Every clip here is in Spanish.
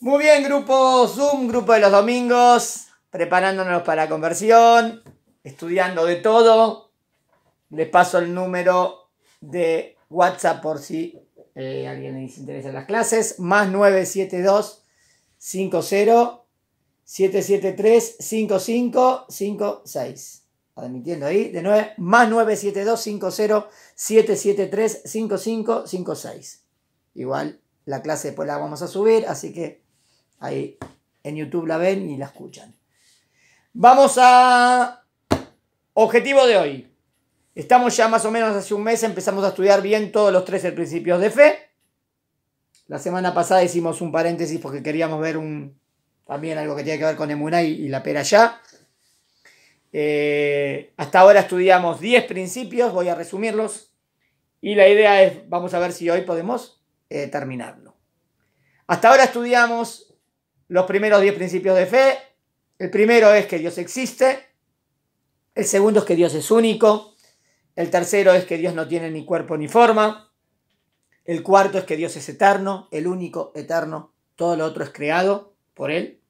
Muy bien, grupo Zoom, grupo de los domingos, preparándonos para la conversión, estudiando de todo. Les paso el número de WhatsApp por si eh, alguien se interesa las clases. Más 972 50 773 5556. Admitiendo ahí, de nuevo, más 972 50 773 5556. Igual la clase después la vamos a subir, así que Ahí en YouTube la ven y la escuchan. Vamos a objetivo de hoy. Estamos ya más o menos hace un mes, empezamos a estudiar bien todos los 13 principios de fe. La semana pasada hicimos un paréntesis porque queríamos ver un, también algo que tiene que ver con Emuná y, y la pera ya. Eh, hasta ahora estudiamos 10 principios, voy a resumirlos. Y la idea es, vamos a ver si hoy podemos eh, terminarlo. Hasta ahora estudiamos los primeros diez principios de fe. El primero es que Dios existe. El segundo es que Dios es único. El tercero es que Dios no tiene ni cuerpo ni forma. El cuarto es que Dios es eterno, el único eterno. Todo lo otro es creado por Él.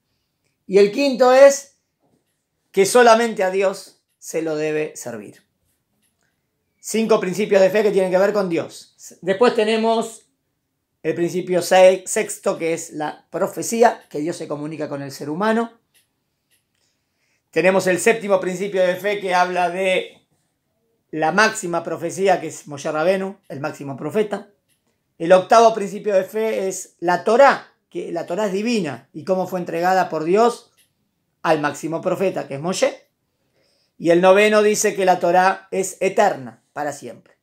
Y el quinto es que solamente a Dios se lo debe servir. Cinco principios de fe que tienen que ver con Dios. Después tenemos el principio sexto, que es la profecía, que Dios se comunica con el ser humano. Tenemos el séptimo principio de fe que habla de la máxima profecía, que es Moshe Rabenu, el máximo profeta. El octavo principio de fe es la Torá, que la Torá es divina y cómo fue entregada por Dios al máximo profeta, que es Moshe. Y el noveno dice que la Torá es eterna, para siempre.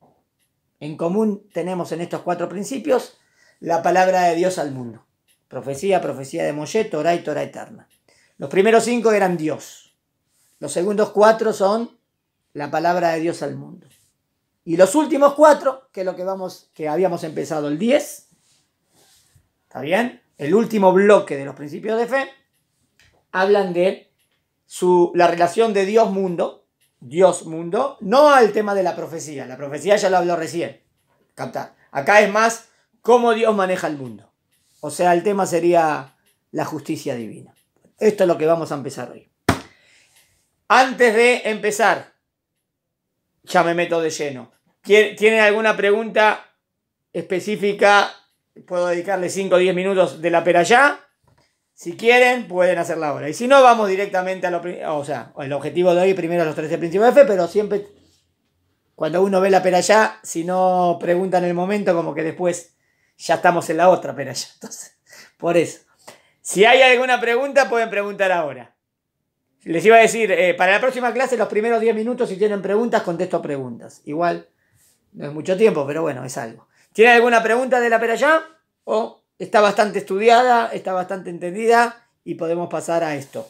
En común tenemos en estos cuatro principios la palabra de Dios al mundo. Profecía, profecía de Moshe, Torah y Torah eterna. Los primeros cinco eran Dios. Los segundos cuatro son la palabra de Dios al mundo. Y los últimos cuatro, que es lo que, vamos, que habíamos empezado el 10, ¿está bien? El último bloque de los principios de fe, hablan de su, la relación de Dios-mundo, Dios-mundo, no al tema de la profecía, la profecía ya lo habló recién, Acá es más cómo Dios maneja el mundo. O sea, el tema sería la justicia divina. Esto es lo que vamos a empezar hoy. Antes de empezar, ya me meto de lleno. ¿Tienen alguna pregunta específica? Puedo dedicarle 5 o 10 minutos de la pera ya. Si quieren, pueden hacerla ahora. Y si no, vamos directamente a lo O el objetivo de hoy primero a los 13 principios F, pero siempre cuando uno ve la pera ya, si no preguntan el momento, como que después ya estamos en la otra pera ya. Entonces, por eso. Si hay alguna pregunta, pueden preguntar ahora. Les iba a decir, eh, para la próxima clase, los primeros 10 minutos, si tienen preguntas, contesto preguntas. Igual, no es mucho tiempo, pero bueno, es algo. ¿Tienen alguna pregunta de la pera ya? ¿O está bastante estudiada, está bastante entendida y podemos pasar a esto?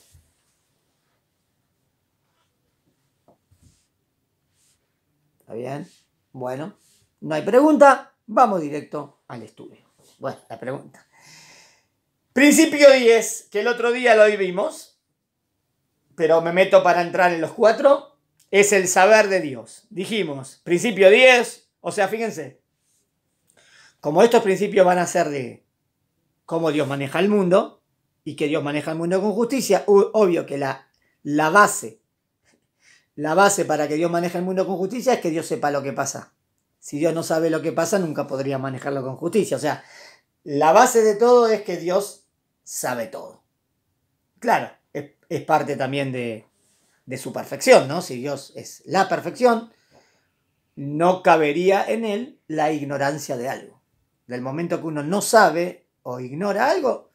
¿Está bien? Bueno, no hay pregunta, vamos directo al estudio. Bueno, la pregunta. Principio 10, que el otro día lo vimos, pero me meto para entrar en los cuatro, es el saber de Dios. Dijimos, principio 10, o sea, fíjense, como estos principios van a ser de cómo Dios maneja el mundo y que Dios maneja el mundo con justicia, obvio que la, la base, la base para que Dios maneje el mundo con justicia es que Dios sepa lo que pasa si Dios no sabe lo que pasa, nunca podría manejarlo con justicia. O sea, la base de todo es que Dios sabe todo. Claro, es, parte también de, de su perfección, ¿no? Si Dios es la perfección, no cabería en él la ignorancia de algo. Del momento que uno no sabe o ignora algo,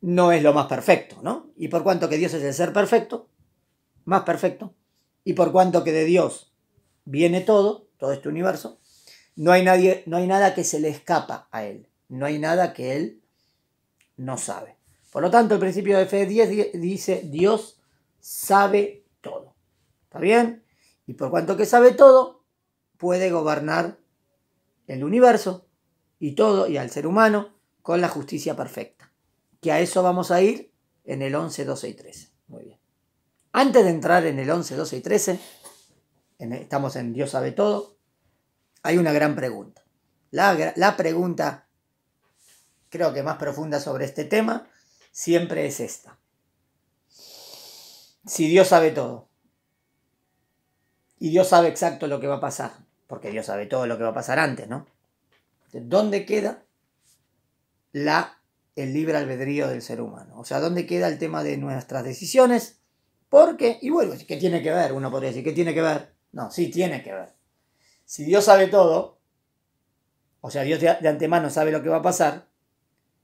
no es lo más perfecto, ¿no? Y por cuanto que Dios es el ser perfecto, más perfecto, y por cuanto que de Dios viene todo, todo este universo, no hay, nadie, no hay nada que se le escapa a él, no hay nada que él no sabe. Por lo tanto, el principio de fe 10 dice, Dios sabe todo. ¿Está bien? Y por cuanto que sabe todo, puede gobernar el universo y todo y al ser humano con la justicia perfecta. Que a eso vamos a ir en el 11, 12 y 13. Muy bien. Antes de entrar en el 11, 12 y 13, estamos en Dios sabe todo, hay una gran pregunta. La, pregunta, creo que más profunda sobre este tema, siempre es esta. Si Dios sabe todo, y Dios sabe exacto lo que va a pasar, porque Dios sabe todo lo que va a pasar antes, ¿no? ¿Dónde queda la, el libre albedrío del ser humano? O sea, ¿dónde queda el tema de nuestras decisiones? Porque, y bueno, ¿qué tiene que ver? Uno podría decir, ¿qué tiene que ver? No, sí tiene que ver si Dios sabe todo, o sea, Dios de, antemano sabe lo que va a pasar,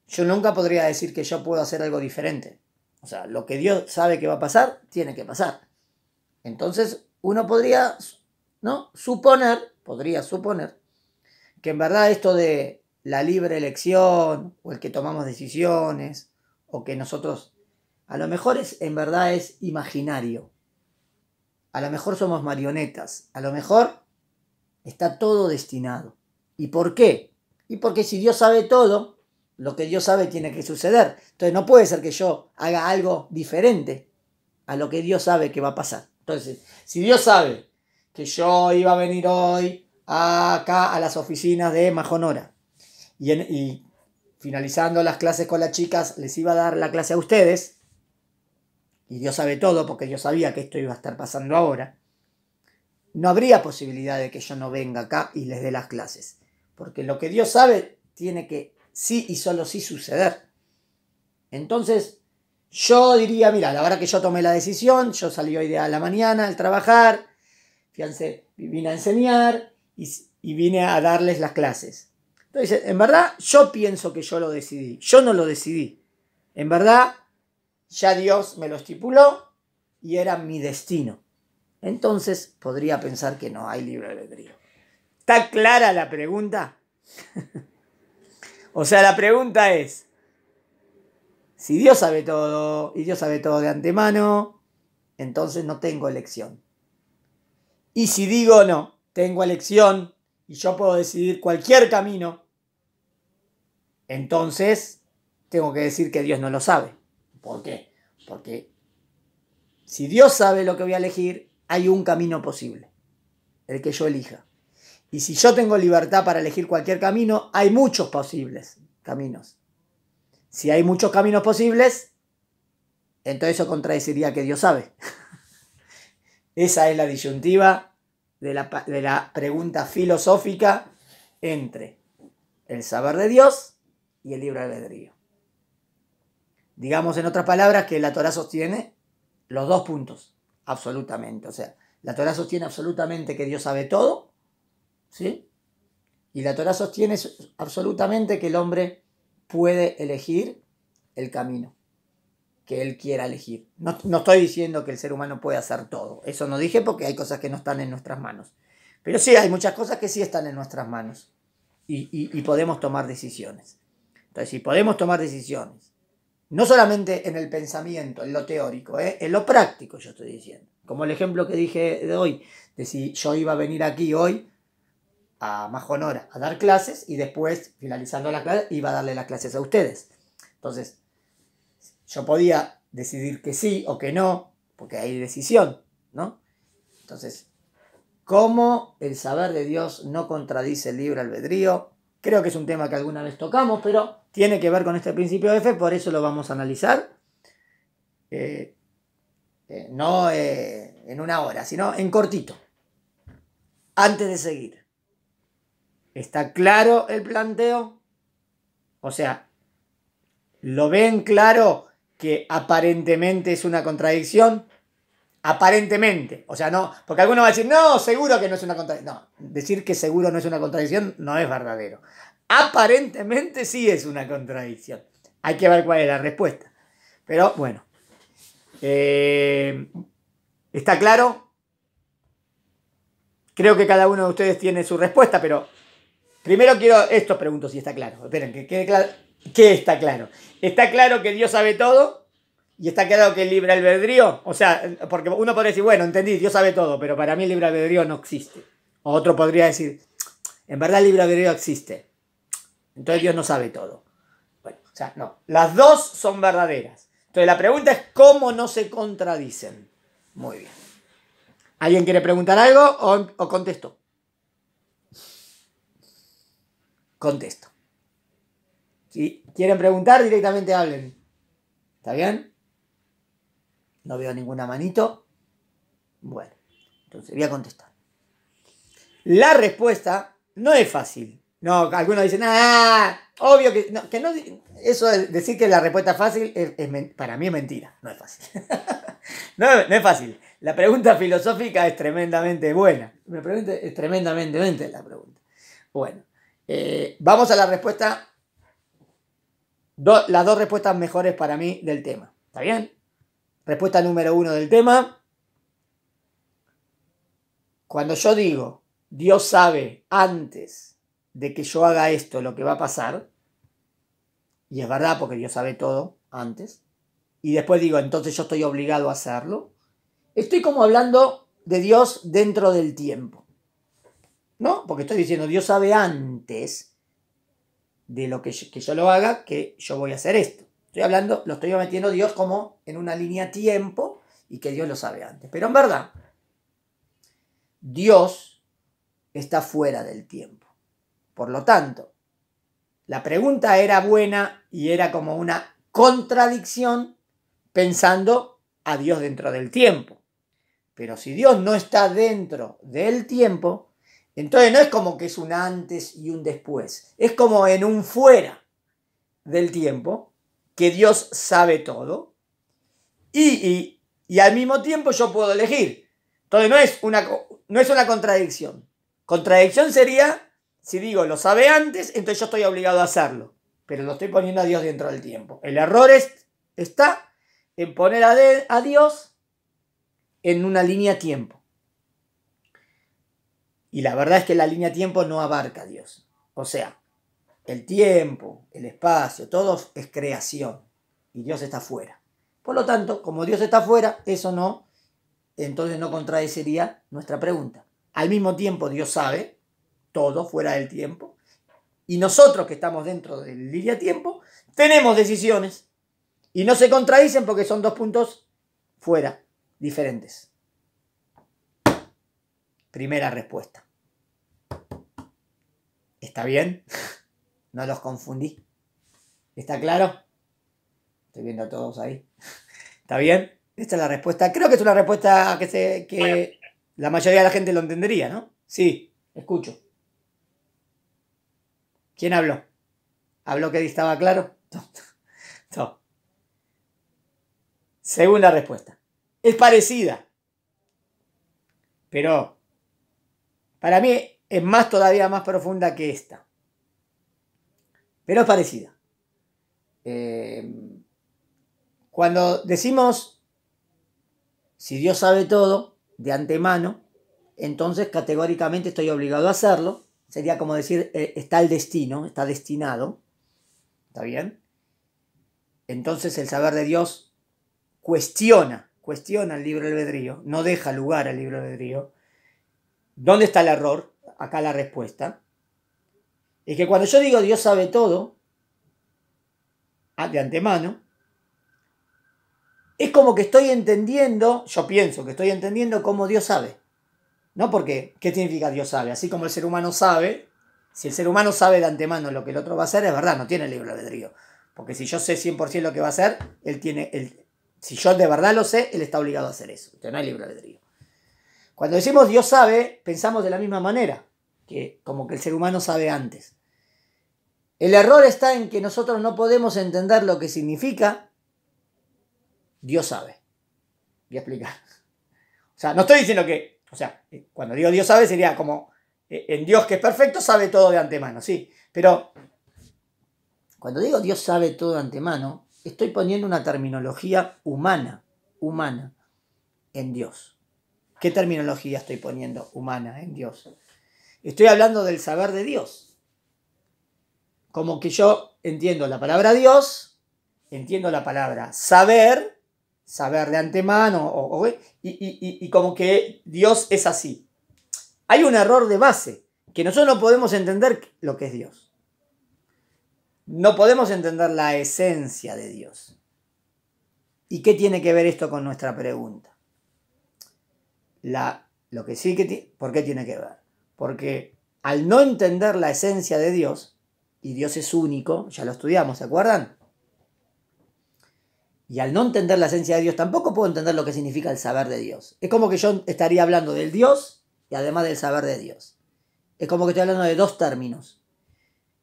yo nunca podría decir que yo puedo hacer algo diferente. O sea, lo que Dios sabe que va a pasar, tiene que pasar. Entonces, uno podría, ¿no? Suponer, podría suponer, que en verdad esto de la libre elección, o el que tomamos decisiones, o que nosotros, a lo mejor es, en verdad es imaginario. A lo mejor somos marionetas. A lo mejor Está todo destinado. ¿Y por qué? Y porque si Dios sabe todo, lo que Dios sabe tiene que suceder. Entonces no puede ser que yo haga algo diferente a lo que Dios sabe que va a pasar. Entonces, si Dios sabe que yo iba a venir hoy acá a las oficinas de Majonora y, y finalizando las clases con las chicas les iba a dar la clase a ustedes, y Dios sabe todo porque yo sabía que esto iba a estar pasando ahora, no habría posibilidad de que yo no venga acá y les dé las clases. Porque lo que Dios sabe tiene que sí y solo sí suceder. Entonces, yo diría, mira, la verdad que yo tomé la decisión, yo salí hoy de a la mañana al trabajar, fíjense, vine a enseñar y, y vine a darles las clases. Entonces, en verdad, yo pienso que yo lo decidí, yo no lo decidí. En verdad, ya Dios me lo estipuló y era mi destino entonces podría pensar que no hay libre albedrío. ¿Está clara la pregunta? o sea, la pregunta es, si Dios sabe todo y Dios sabe todo de antemano, entonces no tengo elección. Y si digo no, tengo elección y yo puedo decidir cualquier camino, entonces tengo que decir que Dios no lo sabe. ¿Por qué? Porque si Dios sabe lo que voy a elegir, hay un camino posible, el que yo elija. Y si yo tengo libertad para elegir cualquier camino, hay muchos posibles caminos. Si hay muchos caminos posibles, entonces eso contradeciría que Dios sabe. Esa es la disyuntiva de la, pregunta filosófica entre el saber de Dios y el libre albedrío. Digamos en otras palabras que la Torah sostiene los dos puntos absolutamente. O sea, la Torah sostiene absolutamente que Dios sabe todo, ¿sí? Y la Torah sostiene absolutamente que el hombre puede elegir el camino que él quiera elegir. No, estoy diciendo que el ser humano puede hacer todo. Eso no dije porque hay cosas que no están en nuestras manos. Pero sí, hay muchas cosas que sí están en nuestras manos. Y, y podemos tomar decisiones. Entonces, si podemos tomar decisiones no solamente en el pensamiento, en lo teórico, ¿eh? en lo práctico yo estoy diciendo. Como el ejemplo que dije de hoy, de si yo iba a venir aquí hoy a Majonora a dar clases y después, finalizando la clase, iba a darle las clases a ustedes. Entonces, yo podía decidir que sí o que no, porque hay decisión, ¿no? Entonces, ¿cómo el saber de Dios no contradice el libre albedrío? Creo que es un tema que alguna vez tocamos, pero tiene que ver con este principio de F, por eso lo vamos a analizar. Eh, eh, no eh, en una hora, sino en cortito. Antes de seguir, ¿está claro el planteo? O sea, ¿lo ven claro que aparentemente es una contradicción? Aparentemente, o sea, no, porque algunos va a decir, no, seguro que no es una contradicción. No, decir que seguro no es una contradicción no es verdadero aparentemente sí es una contradicción. Hay que ver cuál es la respuesta. Pero bueno, eh, ¿está claro? Creo que cada uno de ustedes tiene su respuesta, pero primero quiero, esto pregunto si está claro. Esperen, que quede claro. ¿Qué está claro? ¿Está claro que Dios sabe todo? ¿Y está claro que el libre albedrío? O sea, porque uno podría decir, bueno, entendí, Dios sabe todo, pero para mí el libre albedrío no existe. O otro podría decir, en verdad el libre albedrío existe. Entonces Dios no sabe todo. Bueno, o sea, no. Las dos son verdaderas. Entonces la pregunta es cómo no se contradicen. Muy bien. ¿Alguien quiere preguntar algo o, contesto? Contesto. Si quieren preguntar, directamente hablen. ¿Está bien? No veo ninguna manito. Bueno, entonces voy a contestar. La respuesta no es fácil. No, algunos dicen, ah, obvio que no, Eso es decir que la respuesta fácil es, para mí es mentira, no es fácil. no, es fácil. La pregunta filosófica es tremendamente buena. es tremendamente buena la pregunta. Bueno, eh, vamos a la respuesta. las dos respuestas mejores para mí del tema. ¿Está bien? Respuesta número uno del tema. Cuando yo digo, Dios sabe antes de que yo haga esto lo que va a pasar, y es verdad porque Dios sabe todo antes, y después digo, entonces yo estoy obligado a hacerlo, estoy como hablando de Dios dentro del tiempo. ¿No? Porque estoy diciendo, Dios sabe antes de lo que yo, que yo lo haga que yo voy a hacer esto. Estoy hablando, lo estoy metiendo Dios como en una línea tiempo y que Dios lo sabe antes. Pero en verdad, Dios está fuera del tiempo. Por lo tanto, la pregunta era buena y era como una contradicción pensando a Dios dentro del tiempo. Pero si Dios no está dentro del tiempo, entonces no es como que es un antes y un después, es como en un fuera del tiempo, que Dios sabe todo, y, al mismo tiempo yo puedo elegir. Entonces no es una, no es una contradicción. Contradicción sería si digo lo sabe antes, entonces yo estoy obligado a hacerlo. Pero lo estoy poniendo a Dios dentro del tiempo. El error es, está en poner a, Dios en una línea tiempo. Y la verdad es que la línea tiempo no abarca a Dios. O sea, el tiempo, el espacio, todo es creación. Y Dios está fuera. Por lo tanto, como Dios está fuera, eso no, entonces no contradecería nuestra pregunta. Al mismo tiempo, Dios sabe todo fuera del tiempo. Y nosotros que estamos dentro del línea tiempo, tenemos decisiones. Y no se contradicen porque son dos puntos fuera, diferentes. Primera respuesta. ¿Está bien? No los confundí. ¿Está claro? Estoy viendo a todos ahí. ¿Está bien? Esta es la respuesta. Creo que es una respuesta que, se, que la mayoría de la gente lo entendería, ¿no? Sí, escucho. ¿Quién habló? ¿Habló que estaba claro? Según la Segunda respuesta. Es parecida. Pero para mí es más todavía más profunda que esta. Pero es parecida. Eh, cuando decimos, si Dios sabe todo de antemano, entonces categóricamente estoy obligado a hacerlo Sería como decir, eh, está el destino, está destinado. ¿Está bien? Entonces el saber de Dios cuestiona, cuestiona el libro albedrío, no deja lugar al libro albedrío. ¿Dónde está el error? Acá la respuesta. Es que cuando yo digo Dios sabe todo, ah, de antemano, es como que estoy entendiendo, yo pienso que estoy entendiendo cómo Dios sabe. No porque, ¿qué significa Dios sabe? Así como el ser humano sabe, si el ser humano sabe de antemano lo que el otro va a hacer, es verdad, no tiene libre albedrío. Porque si yo sé 100% lo que va a hacer, él tiene, si yo de verdad lo sé, él está obligado a hacer eso. no hay libre albedrío. Cuando decimos Dios sabe, pensamos de la misma manera, que como que el ser humano sabe antes. El error está en que nosotros no podemos entender lo que significa Dios sabe. Voy a explicar. O sea, no estoy diciendo que o sea, eh, cuando digo Dios sabe sería como eh, en Dios que es perfecto sabe todo de antemano, sí. Pero cuando digo Dios sabe todo de antemano, estoy poniendo una terminología humana, humana, en Dios. ¿Qué terminología estoy poniendo humana en Dios? Estoy hablando del saber de Dios. Como que yo entiendo la palabra Dios, entiendo la palabra saber saber de antemano, y, como que Dios es así. Hay un error de base, que nosotros no podemos entender lo que es Dios. No podemos entender la esencia de Dios. ¿Y qué tiene que ver esto con nuestra pregunta? La, lo que sí que ¿Por qué tiene que ver? Porque al no entender la esencia de Dios, y Dios es único, ya lo estudiamos, ¿se acuerdan? Y al no entender la esencia de Dios, tampoco puedo entender lo que significa el saber de Dios. Es como que yo estaría hablando del Dios y además del saber de Dios. Es como que estoy hablando de dos términos.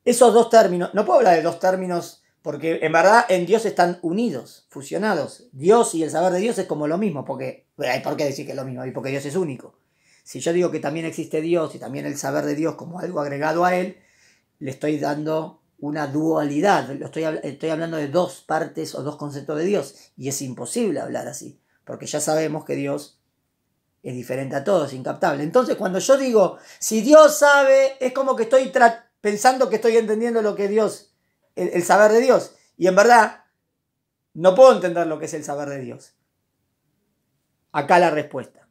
Esos dos términos, no puedo hablar de dos términos porque en verdad en Dios están unidos, fusionados. Dios y el saber de Dios es como lo mismo, porque hay por qué decir que es lo mismo, y porque Dios es único. Si yo digo que también existe Dios y también el saber de Dios como algo agregado a él, le estoy dando una dualidad. estoy, estoy hablando de dos partes o dos conceptos de Dios. Y es imposible hablar así, porque ya sabemos que Dios es diferente a todos, incaptable. Entonces, cuando yo digo, si Dios sabe, es como que estoy pensando que estoy entendiendo lo que Dios, el, el saber de Dios. Y en verdad, no puedo entender lo que es el saber de Dios. Acá la respuesta.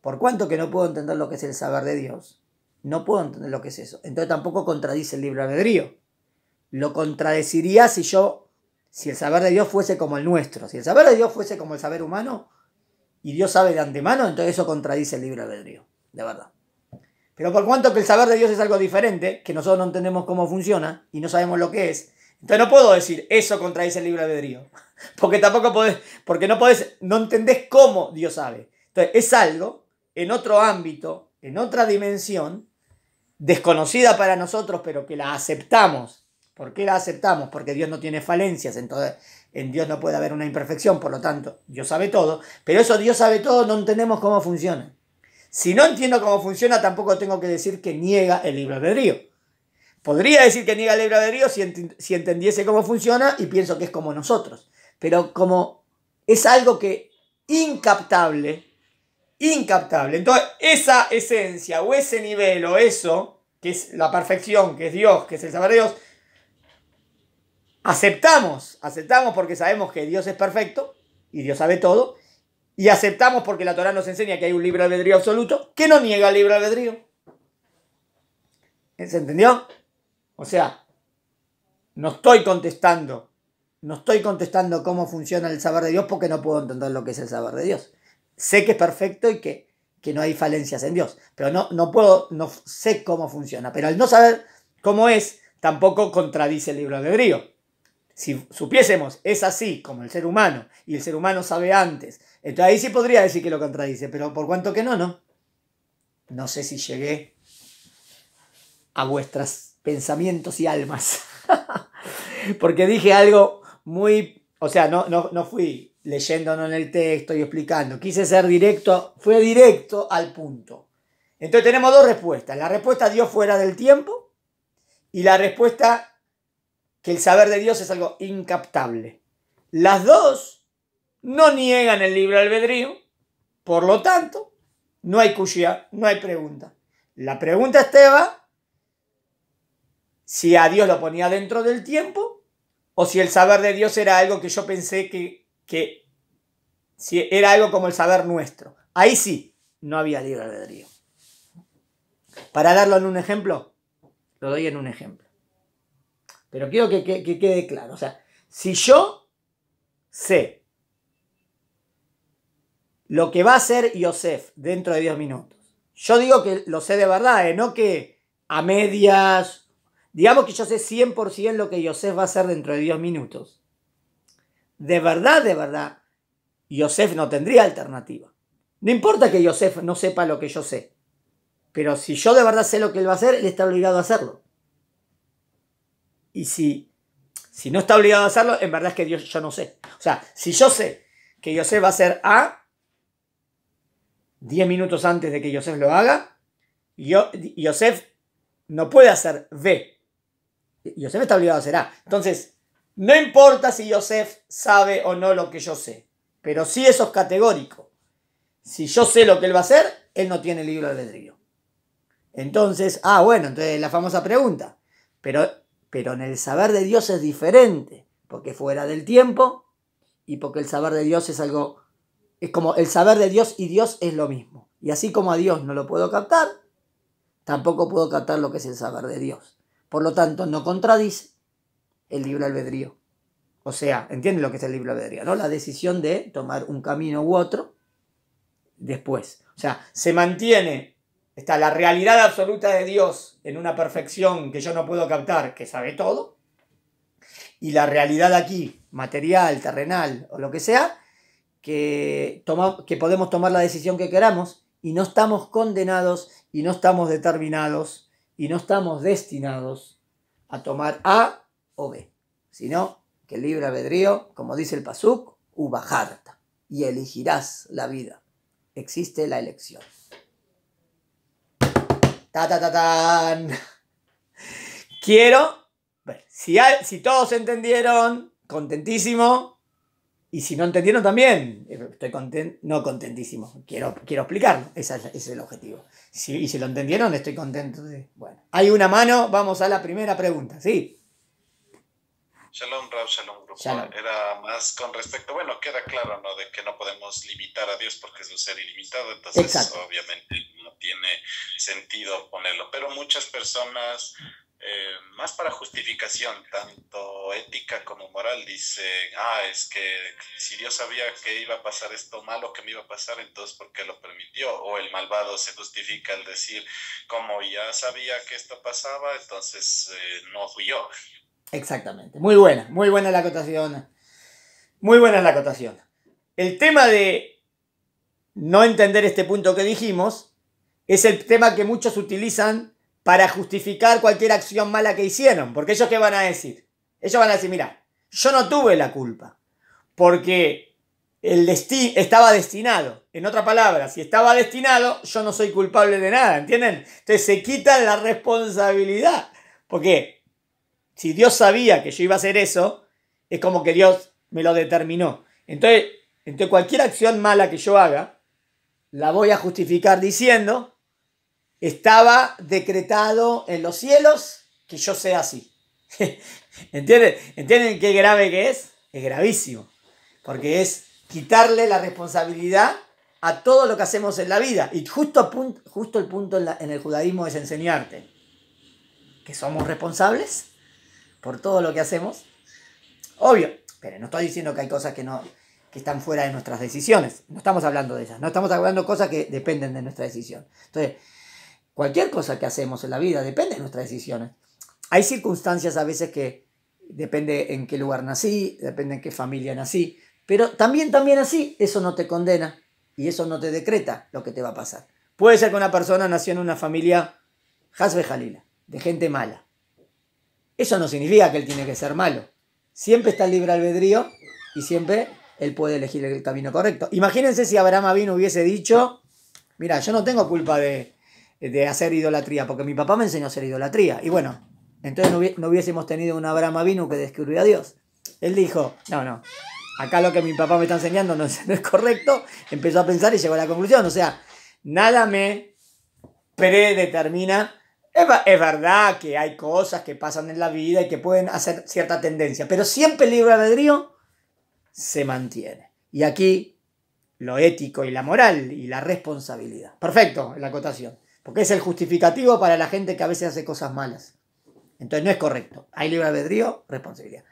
Por cuanto que no puedo entender lo que es el saber de Dios, no puedo entender lo que es eso. Entonces tampoco contradice el libro albedrío. Lo contradeciría si yo, si el saber de Dios fuese como el nuestro. Si el saber de Dios fuese como el saber humano y Dios sabe de antemano, entonces eso contradice el libro albedrío, de verdad. Pero por cuanto que el saber de Dios es algo diferente, que nosotros no entendemos cómo funciona y no sabemos lo que es, entonces no puedo decir eso contradice el libro albedrío. Porque tampoco podés, porque no puedes no entendés cómo Dios sabe. Entonces es algo en otro ámbito, en otra dimensión, desconocida para nosotros, pero que la aceptamos. ¿Por qué la aceptamos? Porque Dios no tiene falencias, entonces en Dios no puede haber una imperfección, por lo tanto, Dios sabe todo, pero eso Dios sabe todo, no entendemos cómo funciona. Si no entiendo cómo funciona, tampoco tengo que decir que niega el libro de Río Podría decir que niega el libro de si, si entendiese cómo funciona y pienso que es como nosotros, pero como es algo que incaptable, incaptable. Entonces, esa esencia o ese nivel o eso, que es la perfección, que es Dios, que es el saber de Dios, aceptamos, aceptamos porque sabemos que Dios es perfecto y Dios sabe todo, y aceptamos porque la Torah nos enseña que hay un libre albedrío absoluto que no niega el libre albedrío. ¿Se entendió? O sea, no estoy contestando, no estoy contestando cómo funciona el saber de Dios porque no puedo entender lo que es el saber de Dios sé que es perfecto y que, no hay falencias en Dios, pero no, no puedo, no sé cómo funciona. Pero al no saber cómo es, tampoco contradice el libro de Brío. Si supiésemos, es así como el ser humano, y el ser humano sabe antes, entonces ahí sí podría decir que lo contradice, pero por cuanto que no, no. No sé si llegué a vuestros pensamientos y almas. Porque dije algo muy. O sea, no, no, no fui leyéndonos en el texto y explicando. Quise ser directo, fue directo al punto. Entonces tenemos dos respuestas. La respuesta Dios fuera del tiempo y la respuesta que el saber de Dios es algo incaptable. Las dos no niegan el libro albedrío, por lo tanto, no hay cuchilla, no hay pregunta. La pregunta esteba si a Dios lo ponía dentro del tiempo o si el saber de Dios era algo que yo pensé que que si era algo como el saber nuestro. Ahí sí, no había libre albedrío. Para darlo en un ejemplo, lo doy en un ejemplo. Pero quiero que, quede claro. O sea, si yo sé lo que va a hacer Yosef dentro de 10 minutos, yo digo que lo sé de verdad, ¿eh? no que a medias, digamos que yo sé 100% lo que Yosef va a hacer dentro de 10 minutos de verdad, de verdad, Yosef no tendría alternativa. No importa que Yosef no sepa lo que yo sé, pero si yo de verdad sé lo que él va a hacer, él está obligado a hacerlo. Y si, no está obligado a hacerlo, en verdad es que Dios, yo no sé. O sea, si yo sé que Yosef va a hacer A 10 minutos antes de que Yosef lo haga, yo, Yosef no puede hacer B. Yosef está obligado a hacer A. Entonces, no importa si Joseph sabe o no lo que yo sé, pero sí eso es categórico. Si yo sé lo que él va a hacer, él no tiene libro de albedrío. Entonces, ah, bueno, entonces la famosa pregunta. Pero, pero en el saber de Dios es diferente, porque fuera del tiempo y porque el saber de Dios es algo, es como el saber de Dios y Dios es lo mismo. Y así como a Dios no lo puedo captar, tampoco puedo captar lo que es el saber de Dios. Por lo tanto, no contradice el libro albedrío. O sea, ¿entienden lo que es el libro albedrío? ¿no? La decisión de tomar un camino u otro después. O sea, se mantiene está la realidad absoluta de Dios en una perfección que yo no puedo captar, que sabe todo, y la realidad aquí, material, terrenal o lo que sea, que, toma, que podemos tomar la decisión que queramos y no estamos condenados y no estamos determinados y no estamos destinados a tomar A o Sino que el libre abedrío como dice el Pasuk, ubajarta, y elegirás la vida. Existe la elección. Ta ta ta Quiero. si, si todos entendieron, contentísimo. Y si no entendieron también, estoy no contentísimo, quiero, quiero explicarlo, ese es, el objetivo. y si lo entendieron, estoy contento. bueno, hay una mano, vamos a la primera pregunta, ¿sí? Shalom, Rab, Shalom, grupo. Era más con respecto, bueno, queda claro, ¿no? De que no podemos limitar a Dios porque es un ser ilimitado, entonces obviamente no tiene sentido ponerlo. Pero muchas personas, eh, más para justificación, tanto ética como moral, dicen, ah, es que si Dios sabía que iba a pasar esto malo, que me iba a pasar, entonces ¿por qué lo permitió? O el malvado se justifica al decir, como ya sabía que esto pasaba, entonces eh, no fui yo Exactamente. Muy buena, muy buena la acotación. Muy buena la acotación. El tema de no entender este punto que dijimos es el tema que muchos utilizan para justificar cualquier acción mala que hicieron. Porque ellos qué van a decir? Ellos van a decir, mira, yo no tuve la culpa. Porque el destino estaba destinado. En otras palabras, si estaba destinado, yo no soy culpable de nada, ¿entienden? Entonces se quitan la responsabilidad. Porque si Dios sabía que yo iba a hacer eso, es como que Dios me lo determinó. Entonces, cualquier acción mala que yo haga, la voy a justificar diciendo, estaba decretado en los cielos que yo sea así. ¿Entienden? ¿Entienden qué grave que es? Es gravísimo, porque es quitarle la responsabilidad a todo lo que hacemos en la vida. Y justo, el punto en el judaísmo es enseñarte que somos responsables por todo lo que hacemos. Obvio, pero no estoy diciendo que hay cosas que no que están fuera de nuestras decisiones. No estamos hablando de ellas, no estamos hablando de cosas que dependen de nuestra decisión. Entonces, cualquier cosa que hacemos en la vida depende de nuestras decisiones. Hay circunstancias a veces que depende en qué lugar nací, depende en qué familia nací, pero también, también así, eso no te condena y eso no te decreta lo que te va a pasar. Puede ser que una persona nació en una familia, Hasbe Jalila, de gente mala, eso no significa que él tiene que ser malo. Siempre está el libre albedrío y siempre él puede elegir el camino correcto. Imagínense si Abraham Avinu hubiese dicho, mira, yo no tengo culpa de, hacer idolatría, porque mi papá me enseñó a hacer idolatría. Y bueno, entonces no, hubiésemos tenido un Abraham vino que descubrió a Dios. Él dijo, no, no, acá lo que mi papá me está enseñando no no es correcto. Empezó a pensar y llegó a la conclusión. O sea, nada me predetermina es, verdad que hay cosas que pasan en la vida y que pueden hacer cierta tendencia, pero siempre el libre albedrío se mantiene. Y aquí lo ético y la moral y la responsabilidad. Perfecto, la acotación. Porque es el justificativo para la gente que a veces hace cosas malas. Entonces no es correcto. Hay libre albedrío, responsabilidad.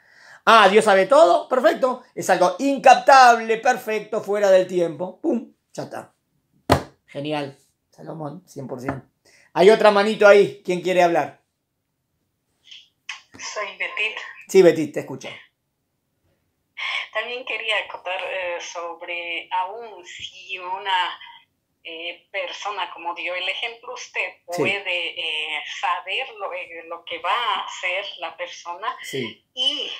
Ah, Dios sabe todo, perfecto. Es algo incaptable, perfecto, fuera del tiempo. ¡Pum! Ya está. Genial. Salomón, 100%. Hay otra manito ahí. ¿Quién quiere hablar? Soy Betit. Sí, Betit, te escucho. También quería contar eh, sobre, aún si una eh, persona, como dio el ejemplo usted, puede eh, saber lo, que va a hacer la persona sí. y,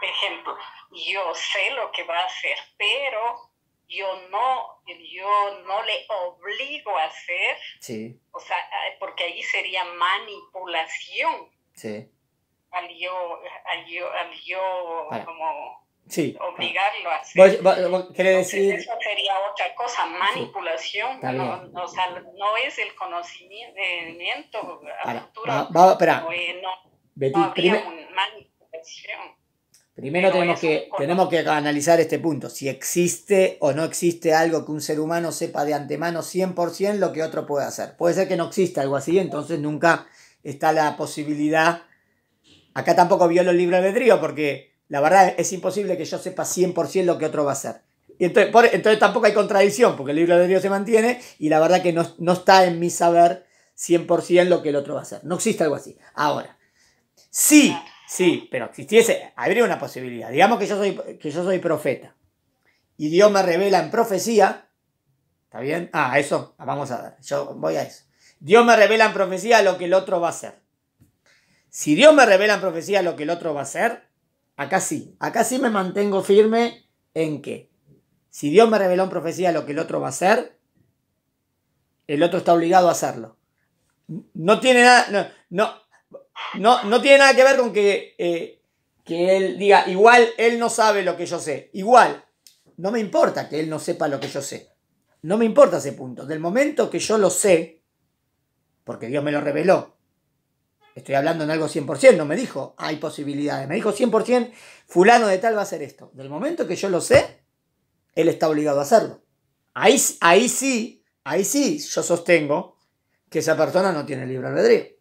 ejemplo, yo sé lo que va a hacer, pero yo no, yo no le obligo a hacer, eh, porque ahí sería manipulación. Al yo, al yo, al yo como sí. obligarlo a hacer. decir... Eso sería otra cosa, manipulación, no, o sea, no es el conocimiento espera. No, Primero tenemos que, tenemos que analizar este punto, si existe o no existe algo que un ser humano sepa de antemano 100% lo que otro puede hacer. Puede ser que no exista algo así, entonces nunca está la posibilidad. Acá tampoco violo el de albedrío porque la verdad es imposible que yo sepa 100% lo que otro va a hacer. Y entonces, por, entonces tampoco hay contradicción porque el de albedrío se mantiene y la verdad que no, no está en mi saber 100% lo que el otro va a hacer. No existe algo así. Ahora, sí. Sí, pero existiese, habría una posibilidad. Digamos que yo soy, que yo soy profeta y Dios me revela en profecía. ¿Está bien? Ah, eso vamos a dar. Yo voy a eso. Dios me revela en profecía lo que el otro va a hacer. Si Dios me revela en profecía lo que el otro va a hacer, acá sí. Acá sí me mantengo firme en que si Dios me reveló en profecía lo que el otro va a hacer, el otro está obligado a hacerlo. No tiene nada, no, no, no, no tiene nada que ver con que, eh, que él diga, igual él no sabe lo que yo sé. Igual, no me importa que él no sepa lo que yo sé. No me importa ese punto. Del momento que yo lo sé, porque Dios me lo reveló, estoy hablando en algo 100%, no me dijo, hay posibilidades. Me dijo 100%, fulano de tal va a hacer esto. Del momento que yo lo sé, él está obligado a hacerlo. Ahí, ahí sí, ahí sí yo sostengo que esa persona no tiene libre albedrío.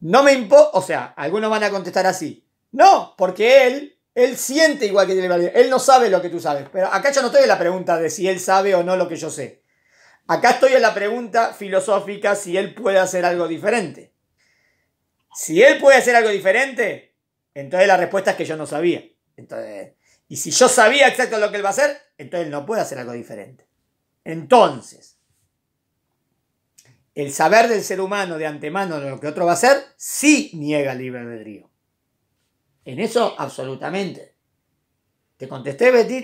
No me importa, O sea, algunos van a contestar así. No, porque él, él siente igual que tiene Él no sabe lo que tú sabes. Pero acá yo no estoy en la pregunta de si él sabe o no lo que yo sé. Acá estoy en la pregunta filosófica si él puede hacer algo diferente. Si él puede hacer algo diferente, entonces la respuesta es que yo no sabía. Entonces, y si yo sabía exactamente lo que él va a hacer, entonces él no puede hacer algo diferente. Entonces, el saber del ser humano de antemano de lo que otro va a ser, sí niega el libre albedrío. En eso, absolutamente. ¿Te contesté, Betty?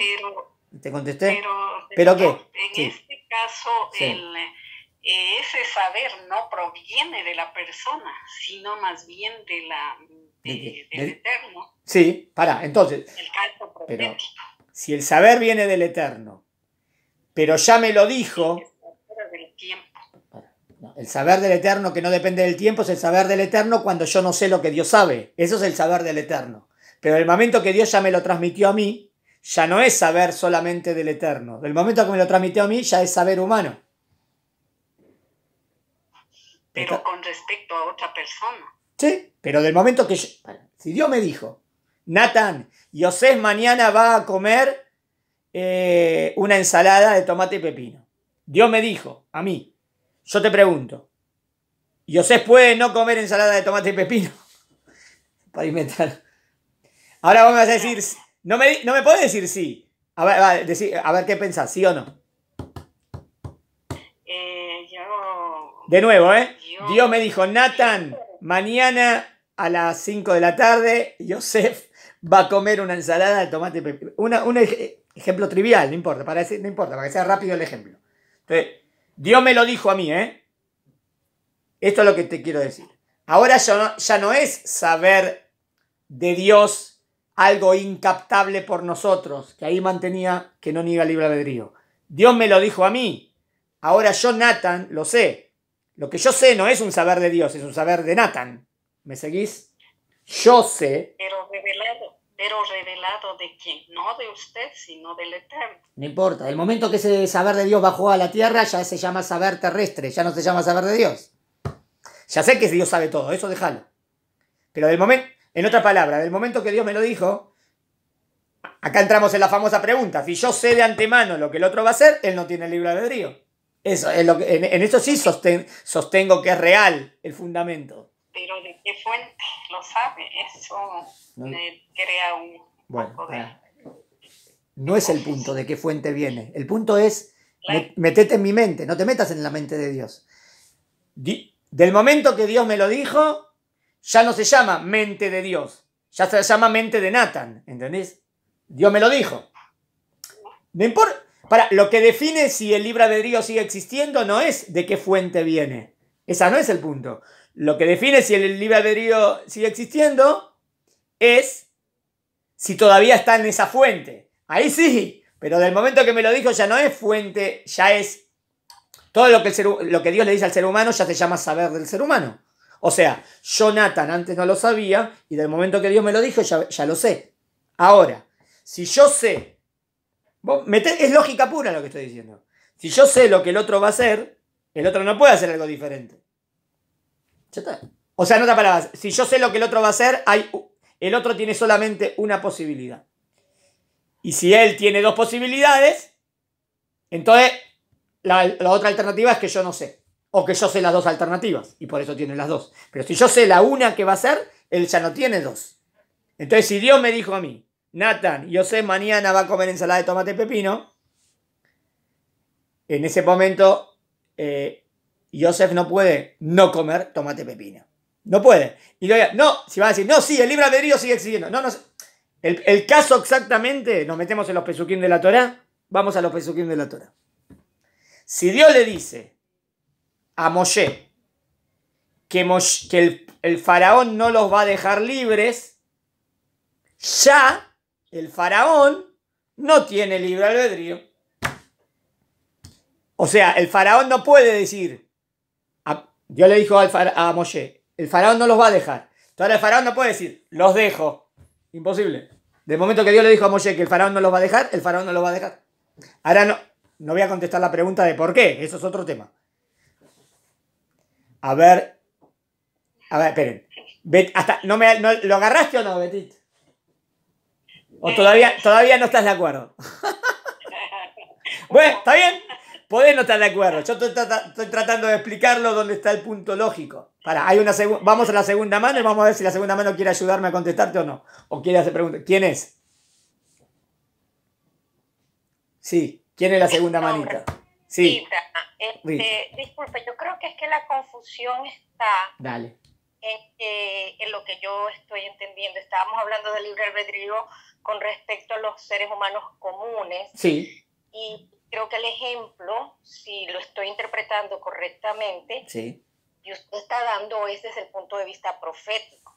¿Te contesté? Pero, qué? En este caso, eh, ese saber no proviene de la persona, sino más bien de la, del eterno. Sí, para, entonces. pero, si el saber viene del eterno, pero ya me lo dijo, el saber del eterno que no depende del tiempo es el saber del eterno cuando yo no sé lo que Dios sabe. Eso es el saber del eterno. Pero el momento que Dios ya me lo transmitió a mí, ya no es saber solamente del eterno. Del momento que me lo transmitió a mí, ya es saber humano. Pero con respecto a otra persona. Sí, pero del momento que yo... Si Dios me dijo, Nathan, José mañana va a comer eh, una ensalada de tomate y pepino. Dios me dijo, a mí, yo te pregunto, ¿Yosef puede no comer ensalada de tomate y pepino? Para inventar. Ahora vamos a decir, no me, no me decir sí. A ver, ver qué pensás, sí o no. Eh, de nuevo, ¿eh? Dios me dijo, Nathan, mañana a las 5 de la tarde, Yosef va a comer una ensalada de tomate y pepino. un ejemplo trivial, no importa, para no importa, para que sea rápido el ejemplo. Entonces, Dios me lo dijo a mí, ¿eh? Esto es lo que te quiero decir. Ahora ya no, ya no es saber de Dios algo incaptable por nosotros, que ahí mantenía que no niega libre albedrío. Dios me lo dijo a mí. Ahora yo, Nathan, lo sé. Lo que yo sé no es un saber de Dios, es un saber de Nathan. ¿Me seguís? Yo sé. Pero revelado, pero revelado de quien? no de usted, sino del Eterno. No importa, el momento que ese saber de Dios bajó a la tierra ya se llama saber terrestre, ya no se llama saber de Dios. Ya sé que Dios sabe todo, eso déjalo. Pero del momento, en otra palabra, del momento que Dios me lo dijo, acá entramos en la famosa pregunta, si yo sé de antemano lo que el otro va a hacer, él no tiene libre albedrío. Eso, lo en, eso sí sostengo que es real el fundamento pero de qué fuente lo sabe, eso me crea un ah. No es el punto de qué fuente viene. El punto es, metete en mi mente, no te metas en la mente de Dios. del momento que Dios me lo dijo, ya no se llama mente de Dios, ya se llama mente de Nathan, ¿entendés? Dios me lo dijo. No importa, para, lo que define si el libro de Dios sigue existiendo no es de qué fuente viene. Esa no es el punto. Lo que define si el libre albedrío sigue existiendo es si todavía está en esa fuente. Ahí sí, pero del momento que me lo dijo ya no es fuente, ya es... Todo lo que, lo Dios le dice al ser humano ya se llama saber del ser humano. O sea, Jonathan antes no lo sabía y del momento que Dios me lo dijo ya, lo sé. Ahora, si yo sé, es lógica pura lo que estoy diciendo. Si yo sé lo que el otro va a hacer, el otro no puede hacer algo diferente. O sea, en otras palabras, si yo sé lo que el otro va a hacer, hay, el otro tiene solamente una posibilidad. Y si él tiene dos posibilidades, entonces la, otra alternativa es que yo no sé. O que yo sé las dos alternativas. Y por eso tiene las dos. Pero si yo sé la una que va a ser, él ya no tiene dos. Entonces, si Dios me dijo a mí, Nathan, yo sé mañana va a comer ensalada de tomate y pepino, en ese momento eh, y Joseph no puede no comer tomate pepino. No puede. Y luego, no, si va a decir, no, sí, el libre albedrío sigue exigiendo. No, no. El, el caso exactamente, nos metemos en los pesuquín de la Torah, vamos a los pesuquín de la Torah. Si Dios le dice a Moshe que, que el, el faraón no los va a dejar libres, ya el faraón no tiene libre albedrío. O sea, el faraón no puede decir, Dios le dijo al a Moshe, el faraón no los va a dejar. Entonces el faraón no puede decir, los dejo. Imposible. De momento que Dios le dijo a Moshe que el faraón no los va a dejar, el faraón no los va a dejar. Ahora no, no voy a contestar la pregunta de por qué, eso es otro tema. A ver, a ver, esperen. hasta, no ¿Lo agarraste o no, Betit? ¿O todavía, todavía no estás de acuerdo? bueno, está bien, Podés no estar de acuerdo. Yo estoy, tratando de explicarlo dónde está el punto lógico. Para, hay una vamos a la segunda mano y vamos a ver si la segunda mano quiere ayudarme a contestarte o no. O quiere hacer preguntas. ¿Quién es? Sí, ¿quién es la segunda manita? Sí. Este, disculpe, yo creo que es que la confusión está este, En, lo que yo estoy entendiendo. Estábamos hablando del libre albedrío con respecto a los seres humanos comunes. Sí. Y, creo que el ejemplo, si lo estoy interpretando correctamente, sí. usted está dando es desde el punto de vista profético,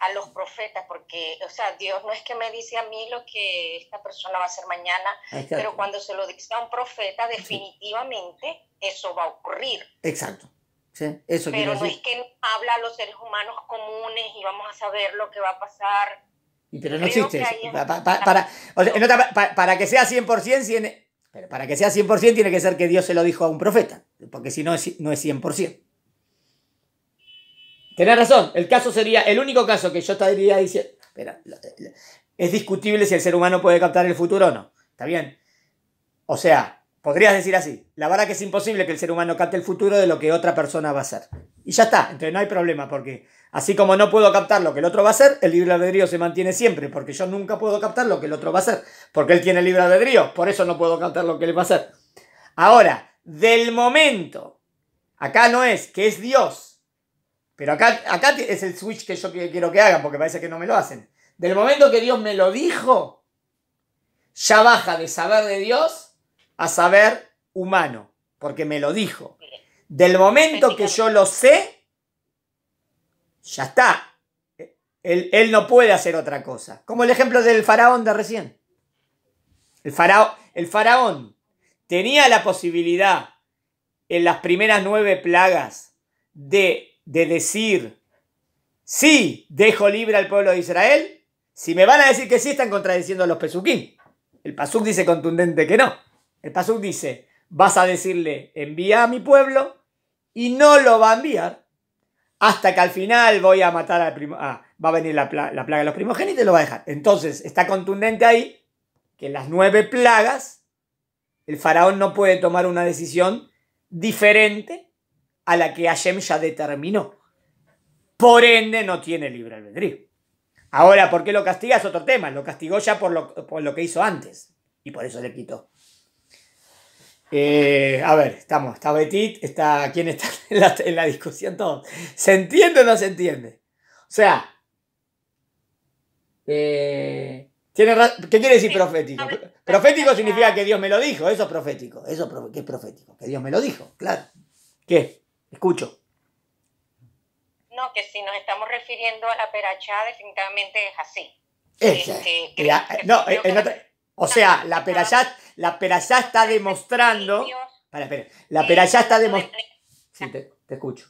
a los profetas, porque, o sea, Dios no es que me dice a mí lo que esta persona va a hacer mañana, pero cuando se lo dice a un profeta, definitivamente eso va a ocurrir. Exacto. Sí, eso pero no es que habla a los seres humanos comunes y vamos a saber lo que va a pasar pero no existe. para, que sea 100%, tiene, pero para que sea 100% tiene que ser que Dios se lo dijo a un profeta, porque si no no es 100%. Tenés razón, el caso sería, el único caso que yo estaría diciendo, es discutible si el ser humano puede captar el futuro o no, ¿está bien? O sea, podrías decir así, la verdad que es imposible que el ser humano capte el futuro de lo que otra persona va a hacer. Y ya está, entonces no hay problema, porque así como no puedo captar lo que el otro va a hacer, el libre albedrío se mantiene siempre, porque yo nunca puedo captar lo que el otro va a hacer, porque él tiene el libre albedrío, por eso no puedo captar lo que él va a hacer. Ahora, del momento, acá no es, que es Dios, pero acá, acá es el switch que yo quiero que hagan, porque parece que no me lo hacen. Del momento que Dios me lo dijo, ya baja de saber de Dios a saber humano, porque me lo dijo. Del momento que yo lo sé, ya está. Él, no puede hacer otra cosa. Como el ejemplo del faraón de recién. El, farao, el faraón tenía la posibilidad en las primeras nueve plagas de, decir, sí, dejo libre al pueblo de Israel. Si me van a decir que sí, están contradiciendo a los pesuquín. El pasuk dice contundente que no. El Pasuk dice, vas a decirle, envía a mi pueblo, y no lo va a enviar, hasta que al final voy a matar al ah, va a venir la, la plaga de los primogénitos y lo va a dejar. Entonces, está contundente ahí que las nueve plagas, el faraón no puede tomar una decisión diferente a la que Hashem ya determinó. Por ende, no tiene libre albedrío. Ahora, ¿por qué lo castiga? Es otro tema. Lo castigó ya por lo, por lo que hizo antes. Y por eso le quitó. Eh, a ver, estamos, está Betit, está quién está en la, discusión todo ¿Se entiende o no se entiende? O sea, eh, ¿qué quiere decir profético? Profético significa que Dios me lo dijo, eso es profético, eso ¿qué es profético, que Dios me lo dijo, claro. ¿Qué? Escucho. No, que si nos estamos refiriendo a la perachá, definitivamente es así. Este, no, eh, en otra, o sea, la Perachá la está demostrando. Para, La Perachá eh, está demostrando. Sí, te, escucho.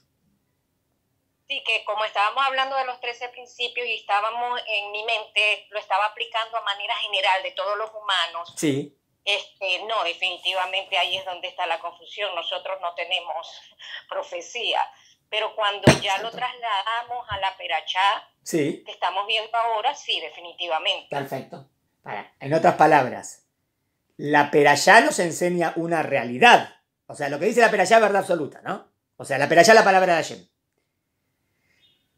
Sí, que como estábamos hablando de los 13 principios y estábamos en mi mente, lo estaba aplicando a manera general de todos los humanos. Sí. Este, no, definitivamente ahí es donde está la confusión. Nosotros no tenemos profecía. Pero cuando ya lo trasladamos a la perachá sí. que estamos viendo ahora, sí, definitivamente. Perfecto en otras palabras, la perayá nos enseña una realidad. O sea, lo que dice la perayá es verdad absoluta, ¿no? O sea, la perayá es la palabra de Hashem.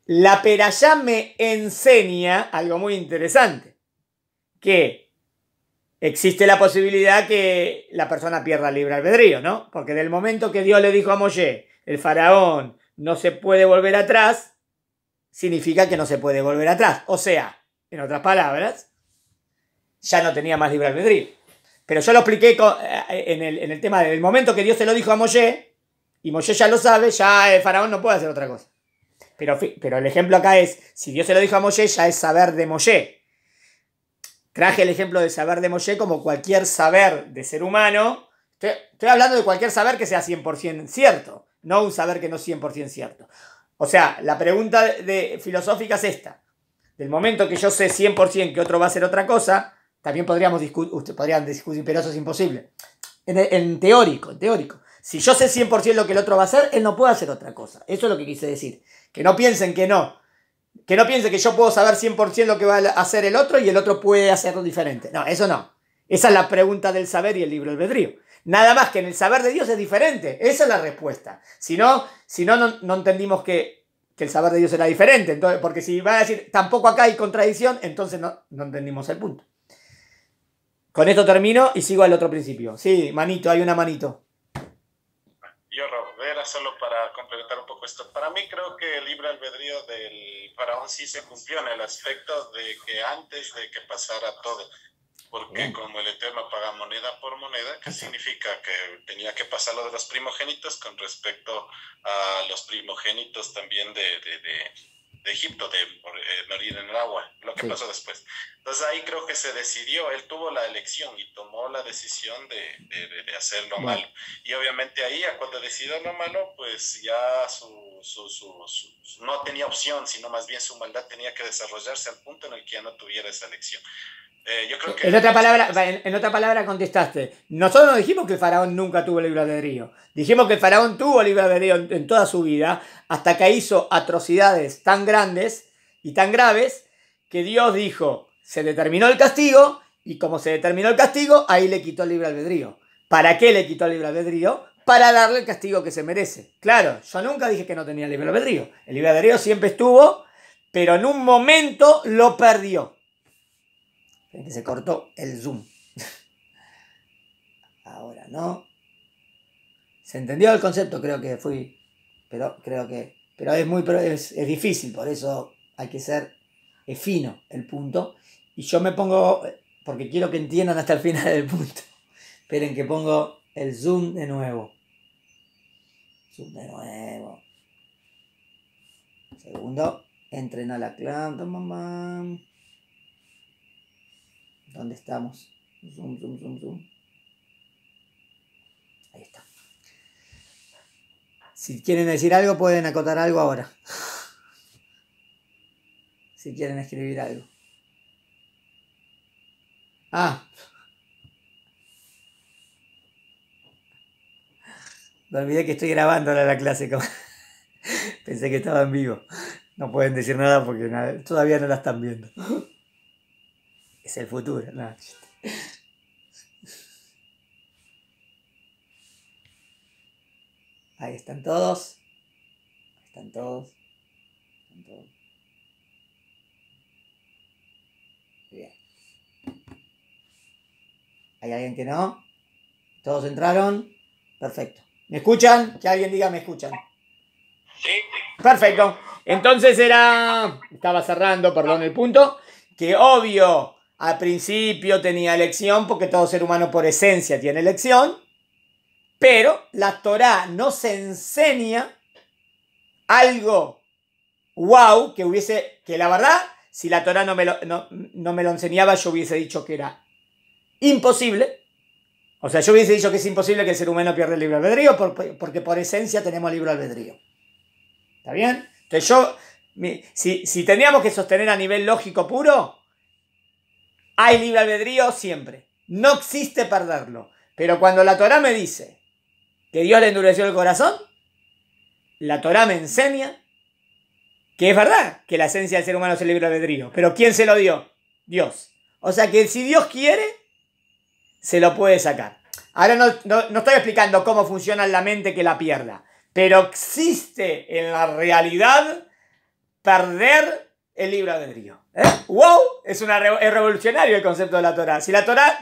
La perayá me enseña algo muy interesante, que existe la posibilidad que la persona pierda el libre albedrío, ¿no? Porque del momento que Dios le dijo a Moshe, el faraón no se puede volver atrás, significa que no se puede volver atrás. O sea, en otras palabras, ya no tenía más libre albedrío. Pero yo lo expliqué eh, en, el, en el tema del momento que Dios se lo dijo a Moshe, y Moshe ya lo sabe, ya el faraón no puede hacer otra cosa. Pero, pero el ejemplo acá es, si Dios se lo dijo a Moshe, ya es saber de Moshe. Traje el ejemplo de saber de Moshe como cualquier saber de ser humano. Estoy, hablando de cualquier saber que sea 100% cierto, no un saber que no es 100% cierto. O sea, la pregunta de, filosófica es esta. Del momento que yo sé 100% que otro va a hacer otra cosa, también podríamos discutir, podrían discutir, pero eso es imposible. En, teórico, en teórico. Si yo sé 100% lo que el otro va a hacer, él no puede hacer otra cosa. Eso es lo que quise decir. Que no piensen que no. Que no piensen que yo puedo saber 100% lo que va a hacer el otro y el otro puede hacerlo diferente. No, eso no. Esa es la pregunta del saber y el libro albedrío. Nada más que en el saber de Dios es diferente. Esa es la respuesta. Si no, si no, no, entendimos que, el saber de Dios era diferente. Entonces, porque si va a decir tampoco acá hay contradicción, entonces no entendimos el punto. Con esto termino y sigo al otro principio. Sí, manito, hay una manito. Yo, Rob, era solo para completar un poco esto. Para mí creo que el libre albedrío del faraón sí se cumplió en el aspecto de que antes de que pasara todo, porque como el Eterno paga moneda por moneda, que significa que tenía que pasar lo de los primogénitos con respecto a los primogénitos también de de Egipto, eh, de morir en el agua, lo que pasó después. Entonces ahí creo que se decidió, él tuvo la elección y tomó la decisión de, de, de hacer lo malo. Y obviamente ahí, cuando decidió lo malo, pues ya su, su, su, no tenía opción, sino más bien su maldad tenía que desarrollarse al punto en el que ya no tuviera esa elección. Eh, en, otra palabra, en, otra palabra contestaste, nosotros no dijimos que el faraón nunca tuvo el libre albedrío, dijimos que el faraón tuvo el libre albedrío en, en toda su vida, hasta que hizo atrocidades tan grandes y tan graves que Dios dijo, se determinó el castigo y como se determinó el castigo, ahí le quitó el libre albedrío. ¿Para qué le quitó el libre albedrío? Para darle el castigo que se merece. Claro, yo nunca dije que no tenía el libre albedrío. El libre albedrío siempre estuvo, pero en un momento lo perdió que se cortó el zoom. Ahora no. Se entendió el concepto, creo que fui. Pero creo que. Pero es muy es, es difícil, por eso hay que ser es fino el punto. Y yo me pongo. Porque quiero que entiendan hasta el final del punto. Esperen que pongo el zoom de nuevo. Zoom de nuevo. Segundo. Entrena la clan. ¿Dónde estamos? Zoom, zoom, zoom, zoom. Ahí está. Si quieren decir algo, pueden acotar algo ahora. Si quieren escribir algo. Ah. Me olvidé que estoy grabando la clase. Pensé que estaba en vivo. No pueden decir nada porque todavía no la están viendo es el futuro. Ahí están todos. Ahí están todos. todos. Bien. ¿Hay alguien que no? ¿Todos entraron? Perfecto. ¿Me escuchan? Que alguien diga me escuchan. Sí. Perfecto. Entonces era. Estaba cerrando, perdón el punto. Que obvio al principio tenía elección porque todo ser humano por esencia tiene elección, pero la Torá se enseña algo wow que hubiese, que la verdad, si la Torá no me lo, no, me lo enseñaba yo hubiese dicho que era imposible. O sea, yo hubiese dicho que es imposible que el ser humano pierda el de albedrío porque por esencia tenemos de albedrío. ¿Está bien? Entonces yo, si, si teníamos que sostener a nivel lógico puro, hay libre albedrío siempre. No existe perderlo. Pero cuando la Torah me dice que Dios le endureció el corazón, la Torah me enseña que es verdad que la esencia del ser humano es el libre albedrío. Pero ¿quién se lo dio? Dios. O sea que si Dios quiere, se lo puede sacar. Ahora no, no, estoy explicando cómo funciona la mente que la pierda. Pero existe en la realidad perder el libre albedrío. ¿Eh? ¡Wow! Es, revolucionario el concepto de la Torah. Si la Torah,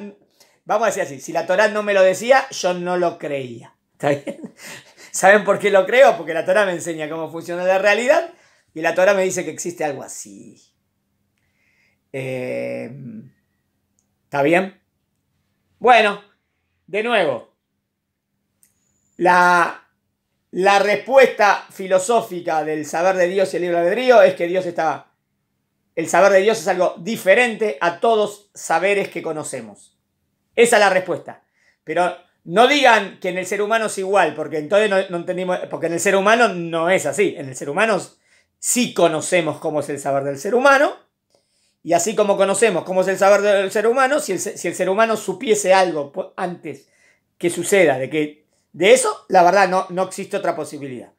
vamos a decir así, si la Torah no me lo decía, yo no lo creía. ¿Está bien? ¿Saben por qué lo creo? Porque la Torah me enseña cómo funciona la realidad y la Torah me dice que existe algo así. Em, ¿Está bien? Bueno, de nuevo, la, la respuesta filosófica del saber de Dios y el libro de albedrío es que Dios estaba el saber de Dios es algo diferente a todos saberes que conocemos. Esa es la respuesta. Pero no digan que en el ser humano es igual, porque entonces no, no porque en el ser humano no es así. En el ser humano sí conocemos cómo es el saber del ser humano, y así como conocemos cómo es el saber del ser humano, si el, si el ser humano supiese algo antes que suceda de que de eso, la verdad no, no existe otra posibilidad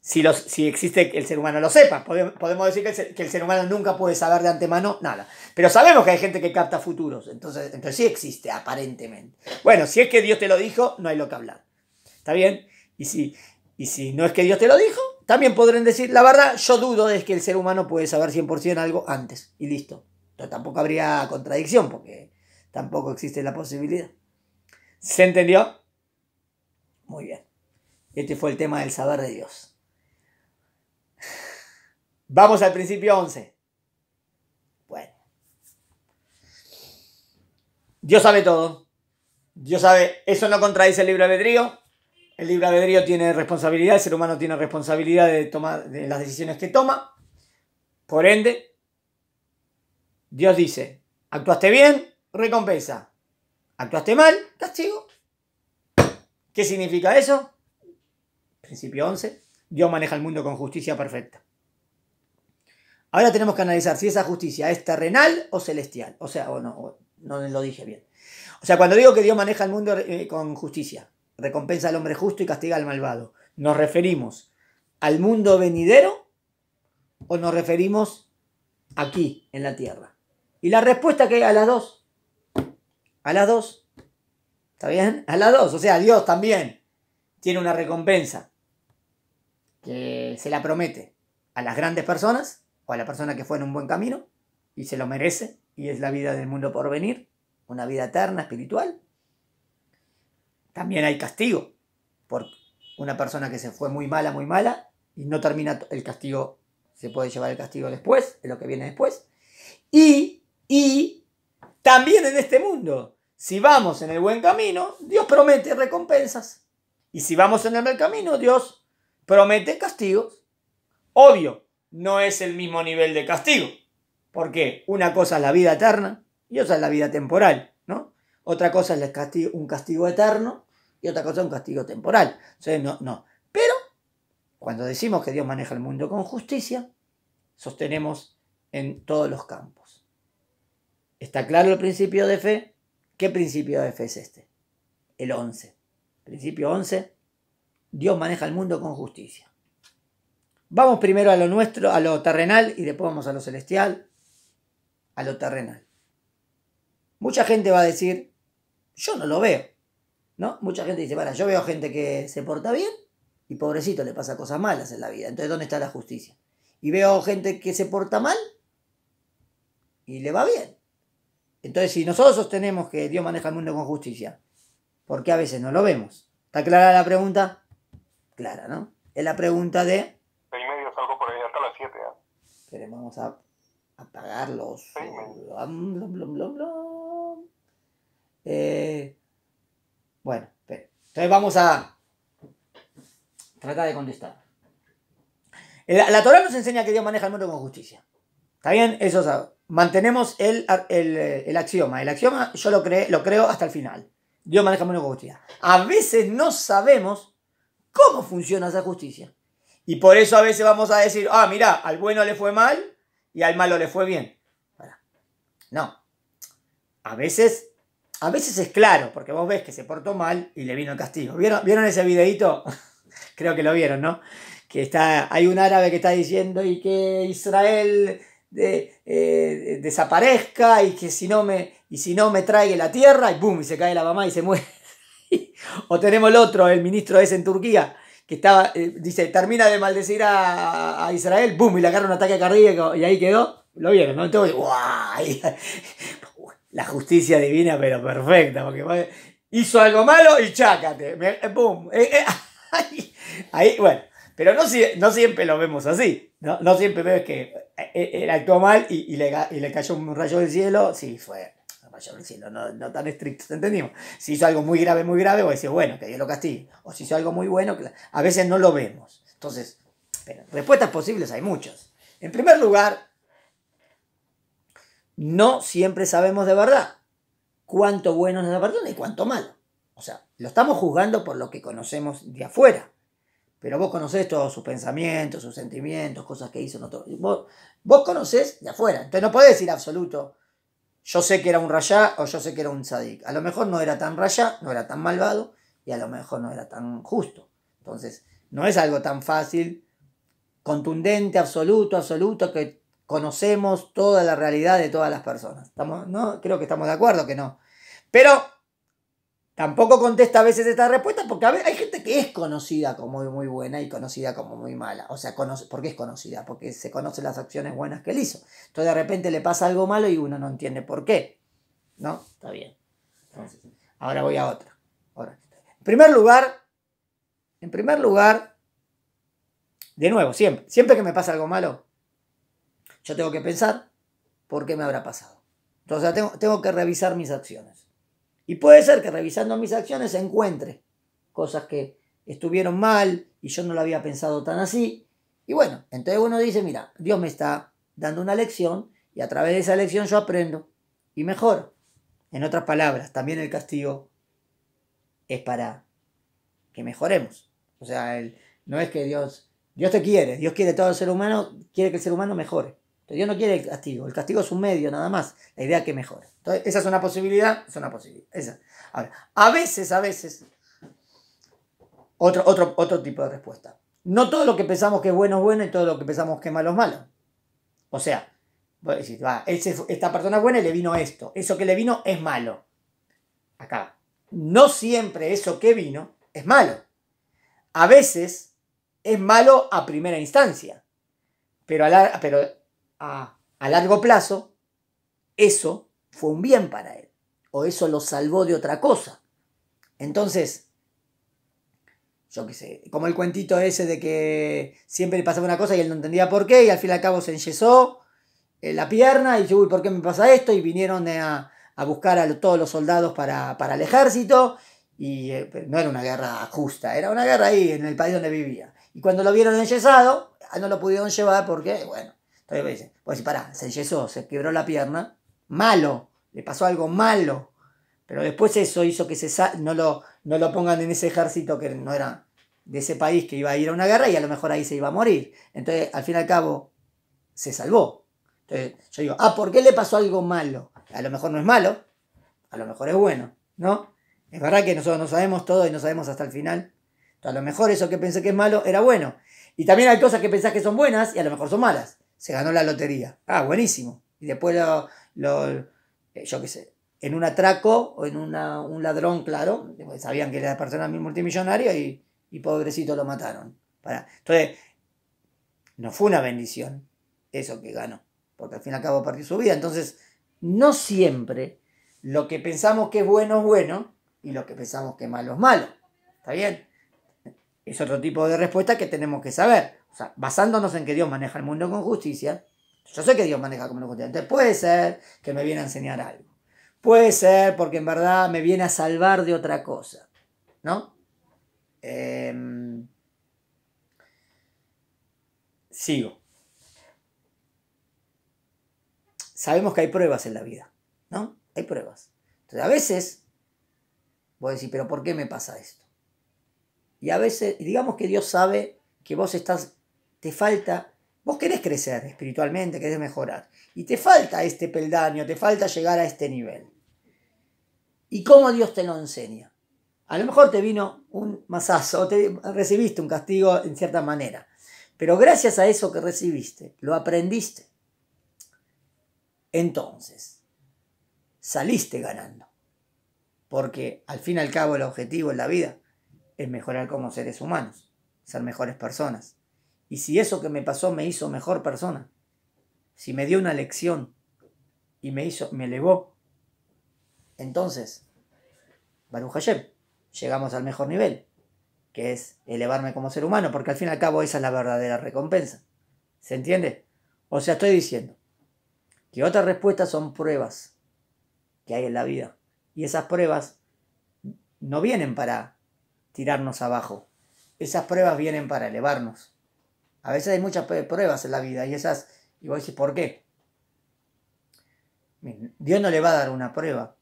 si, los, si existe que el ser humano lo sepa. Podemos decir que el, ser, humano nunca puede saber de antemano nada. Pero sabemos que hay gente que capta futuros. Entonces, entonces sí existe, aparentemente. Bueno, si es que Dios te lo dijo, no hay lo que hablar. ¿Está bien? Y si, y si no es que Dios te lo dijo, también podrán decir, la verdad, yo dudo de que el ser humano puede saber 100% algo antes. Y listo. Entonces tampoco habría contradicción porque tampoco existe la posibilidad. ¿Se entendió? Muy bien. Este fue el tema del saber de Dios. Vamos al principio 11. Bueno. Dios sabe todo. Dios sabe, eso no contradice el libre albedrío. El libre albedrío tiene responsabilidad, el ser humano tiene responsabilidad de tomar de las decisiones que toma. Por ende, Dios dice, actuaste bien, recompensa. Actuaste mal, castigo. ¿Qué significa eso? Principio 11. Dios maneja el mundo con justicia perfecta. Ahora tenemos que analizar si esa justicia es terrenal o celestial. O sea, o no, no lo dije bien. O sea, cuando digo que Dios maneja el mundo eh, con justicia, recompensa al hombre justo y castiga al malvado, nos referimos al mundo venidero o nos referimos aquí, en la tierra. Y la respuesta que hay a las dos. A las dos. ¿Está bien? A las dos. O sea, Dios también tiene una recompensa que se la promete a las grandes personas a la persona que fue en un buen camino y se lo merece y es la vida del mundo por venir, una vida eterna, espiritual. También hay castigo por una persona que se fue muy mala, muy mala y no termina el castigo, se puede llevar el castigo después, es lo que viene después. Y, y también en este mundo, si vamos en el buen camino, Dios promete recompensas. Y si vamos en el mal camino, Dios promete castigos. Obvio, no es el mismo nivel de castigo. Porque una cosa es la vida eterna y otra es la vida temporal, ¿no? Otra cosa es un castigo eterno y otra cosa es un castigo temporal. no, no. Pero cuando decimos que Dios maneja el mundo con justicia, sostenemos en todos los campos. ¿Está claro el principio de fe? ¿Qué principio de fe es este? El 11. Principio 11. Dios maneja el mundo con justicia. Vamos primero a lo nuestro, a lo terrenal, y después vamos a lo celestial, a lo terrenal. Mucha gente va a decir, yo no lo veo. ¿No? Mucha gente dice, para, yo veo gente que se porta bien y pobrecito le pasa cosas malas en la vida. Entonces, ¿dónde está la justicia? Y veo gente que se porta mal y le va bien. Entonces, si nosotros sostenemos que Dios maneja el mundo con justicia, ¿por qué a veces no lo vemos? ¿Está clara la pregunta? Clara, ¿no? Es la pregunta de pero vamos a apagarlos. Eh, bueno, entonces vamos a tratar de contestar. Eh, la, Torah nos enseña que Dios maneja el mundo con justicia. ¿Está bien? Eso es. Mantenemos el, axioma. El axioma yo lo, lo creo hasta el final. Dios maneja el mundo con justicia. A veces no sabemos cómo funciona esa justicia. Y por eso a veces vamos a decir, ah, mira, al bueno le fue mal y al malo le fue bien. No. A veces, a veces es claro, porque vos ves que se portó mal y le vino el castigo. ¿Vieron, ese videito? Creo que lo vieron, ¿no? Que está, hay un árabe que está diciendo y que Israel eh, desaparezca y que si no me, y si no me trae la tierra, y boom, y se cae la mamá y se muere. o tenemos el otro, el ministro ese en Turquía, que estaba, eh, dice, termina de maldecir a, Israel, ¡boom! Y le agarra un ataque cardíaco y ahí quedó. Lo vieron, ¿no? Entonces, La justicia divina, pero perfecta, porque hizo algo malo y chácate. Eh, boom eh, ahí, bueno. Pero no, siempre lo vemos así. No, no siempre ves que él actuó mal y, y, le, y le cayó un rayo del cielo. Sí, fue pues no, tan estrictos, ¿entendimos? Si hizo algo muy grave, muy grave, vos decís, bueno, que Dios lo castigue. O si hizo algo muy bueno, que a veces no lo vemos. Entonces, respuestas posibles hay muchas. En primer lugar, no siempre sabemos de verdad cuánto bueno es la persona y cuánto malo. O sea, lo estamos juzgando por lo que conocemos de afuera. Pero vos conocés todos sus pensamientos, sus sentimientos, cosas que hizo. Vos, vos conocés de afuera. Entonces no podés decir absoluto yo sé que era un rayá o yo sé que era un sadik. A lo mejor no era tan rayá, no era tan malvado y a lo mejor no era tan justo. Entonces, no es algo tan fácil, contundente, absoluto, absoluto, que conocemos toda la realidad de todas las personas. ¿Estamos? No, creo que estamos de acuerdo que no. Pero Tampoco contesta a veces esta respuesta porque a hay gente que es conocida como muy buena y conocida como muy mala. O sea, ¿por porque es conocida, porque se conocen las acciones buenas que él hizo. Entonces de repente le pasa algo malo y uno no entiende por qué. ¿No? Está bien. ahora voy a otra. En primer lugar, en primer lugar, de nuevo, siempre, siempre que me pasa algo malo, yo tengo que pensar por qué me habrá pasado. Entonces tengo, tengo que revisar mis acciones. Y puede ser que revisando mis acciones encuentre cosas que estuvieron mal y yo no lo había pensado tan así. Y bueno, entonces uno dice, mira, Dios me está dando una lección y a través de esa lección yo aprendo y mejor. En otras palabras, también el castigo es para que mejoremos. O sea, no es que Dios, Dios te quiere, Dios quiere todo el ser humano, quiere que el ser humano mejore. Dios no quiere el castigo. El castigo es un medio nada más. La idea es que mejore Entonces, esa es una posibilidad. Es una posibilidad. a veces, a veces, otro, otro, otro tipo de respuesta. No todo lo que pensamos que es bueno es bueno y todo lo que pensamos que es malo es malo. O sea, esta persona es buena y le vino esto. Eso que le vino es malo. Acá. No siempre eso que vino es malo. A veces es malo a primera instancia. Pero, a la, pero a, largo plazo, eso fue un bien para él, o eso lo salvó de otra cosa. Entonces, yo qué sé, como el cuentito ese de que siempre le pasaba una cosa y él no entendía por qué, y al fin y al cabo se enyesó eh, la pierna y yo uy, ¿por qué me pasa esto? Y vinieron eh, a, buscar a todos los soldados para, el ejército, y eh, no era una guerra justa, era una guerra ahí en el país donde vivía. Y cuando lo vieron enyesado, ah, no lo pudieron llevar porque, bueno, entonces, vos pues pará, se yesó, se quebró la pierna, malo, le pasó algo malo. Pero después eso hizo que se no, lo, no lo pongan en ese ejército que no era de ese país que iba a ir a una guerra y a lo mejor ahí se iba a morir. Entonces, al fin y al cabo, se salvó. Entonces, yo digo, ah, ¿por qué le pasó algo malo? A lo mejor no es malo, a lo mejor es bueno, ¿no? Es verdad que nosotros no sabemos todo y no sabemos hasta el final. a lo mejor eso que pensé que es malo era bueno. Y también hay cosas que pensás que son buenas y a lo mejor son malas se ganó la lotería. Ah, buenísimo. Y después lo, lo eh, yo qué sé, en un atraco o en una, un ladrón, claro, sabían que era persona multimillonaria y, y pobrecito lo mataron. Para. Entonces, no fue una bendición eso que ganó, porque al fin y al cabo partió su vida. Entonces, no siempre lo que pensamos que es bueno es bueno y lo que pensamos que es malo es malo. ¿Está bien? Es otro tipo de respuesta que tenemos que saber. O sea, basándonos en que Dios maneja el mundo con justicia, yo sé que Dios maneja con justicia. Entonces puede ser que me viene a enseñar algo. Puede ser porque en verdad me viene a salvar de otra cosa. ¿No? Em, sigo. Sabemos que hay pruebas en la vida, ¿no? Hay pruebas. Entonces a veces vos decir, pero ¿por qué me pasa esto? Y a veces, digamos que Dios sabe que vos estás te falta, vos querés crecer espiritualmente, querés mejorar, y te falta este peldaño, te falta llegar a este nivel. ¿Y cómo Dios te lo enseña? A lo mejor te vino un masazo, te recibiste un castigo en cierta manera, pero gracias a eso que recibiste, lo aprendiste. Entonces, saliste ganando, porque al fin y al cabo el objetivo en la vida es mejorar como seres humanos, ser mejores personas. Y si eso que me pasó me hizo mejor persona, si me dio una lección y me hizo, me elevó, entonces, Baruch Hashem, llegamos al mejor nivel, que es elevarme como ser humano, porque al fin y al cabo esa es la verdadera recompensa. ¿Se entiende? O sea, estoy diciendo que otras respuestas son pruebas que hay en la vida. Y esas pruebas no vienen para tirarnos abajo. Esas pruebas vienen para elevarnos. A veces hay muchas pruebas en la vida y esas, y vos decís, ¿por qué? Dios no le va a dar una prueba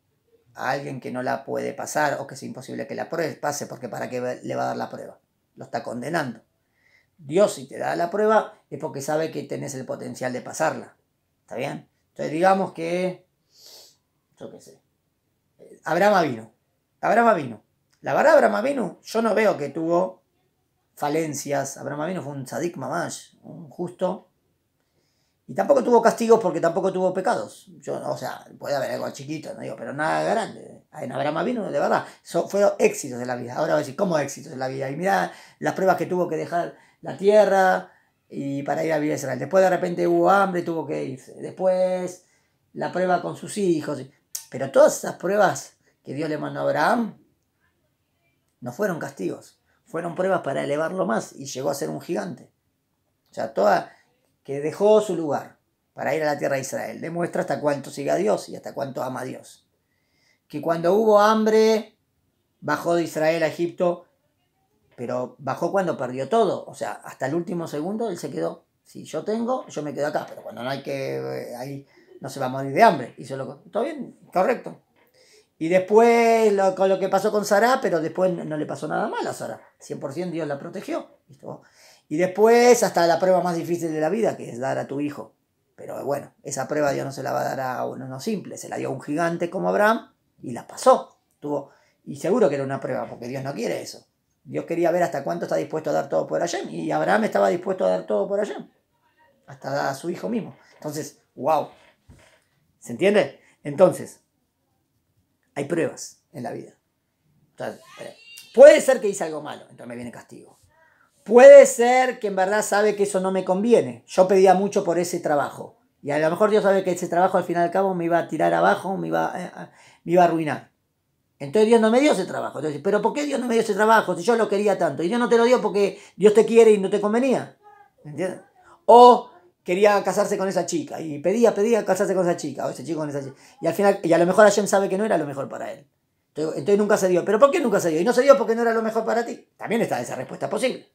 a alguien que no la puede pasar o que es imposible que la pruebe, pase, porque ¿para qué le va a dar la prueba? Lo está condenando. Dios si te da la prueba es porque sabe que tenés el potencial de pasarla. ¿Está bien? Entonces digamos que, yo qué sé, eh, Abraham vino. Abraham vino. La verdad, Abraham vino, yo no veo que tuvo falencias. Abraham Avino fue un sadigma más, un justo. Y tampoco tuvo castigos porque tampoco tuvo pecados. Yo, o sea, puede haber algo chiquito, pero nada grande. En Abraham Avino, de verdad, fueron éxitos de la vida. Ahora voy a decir, ¿cómo éxitos de la vida? Y mira las pruebas que tuvo que dejar la tierra y para ir a vivir Israel. Después de repente hubo hambre, tuvo que irse. Después la prueba con sus hijos. Pero todas esas pruebas que Dios le mandó a Abraham no fueron castigos fueron pruebas para elevarlo más y llegó a ser un gigante. O sea, toda que dejó su lugar para ir a la tierra de Israel. Demuestra hasta cuánto sigue a Dios y hasta cuánto ama a Dios. Que cuando hubo hambre, bajó de Israel a Egipto, pero bajó cuando perdió todo. O sea, hasta el último segundo él se quedó. Si yo tengo, yo me quedo acá, pero cuando no hay que, eh, ahí no se va a morir de hambre. lo, todo bien, correcto. Y después lo, con lo que pasó con Sara, pero después no le pasó nada mal a Sara 100% Dios la protegió. Y después hasta la prueba más difícil de la vida, que es dar a tu hijo. Pero bueno, esa prueba Dios no se la va a dar a uno no simple, se la dio a un gigante como Abraham y la pasó. Tuvo, y seguro que era una prueba, porque Dios no quiere eso. Dios quería ver hasta cuánto está dispuesto a dar todo por Hashem. Y Abraham estaba dispuesto a dar todo por Hashem. Hasta a su hijo mismo. Entonces, wow. ¿Se entiende? Entonces, hay pruebas en la vida. Entonces, Puede ser que hice algo malo, entonces me viene castigo. Puede ser que en verdad sabe que eso no me conviene. Yo pedía mucho por ese trabajo. Y a lo mejor Dios sabe que ese trabajo al final y al cabo me iba a tirar abajo, me iba, eh, eh, me iba a arruinar. Entonces Dios no me dio ese trabajo. Entonces, ¿pero por qué Dios no me dio ese trabajo si yo lo quería tanto? Y Dios no te lo dio porque Dios te quiere y no te convenía. ¿Entiendes? O quería casarse con esa chica y pedía, pedía casarse con esa chica o ese chico con esa chica. Y al final, y a lo mejor Hashem sabe que no era lo mejor para él. Entonces nunca se dio. ¿Pero por qué nunca se dio? Y no se dio porque no era lo mejor para ti. También está esa respuesta posible.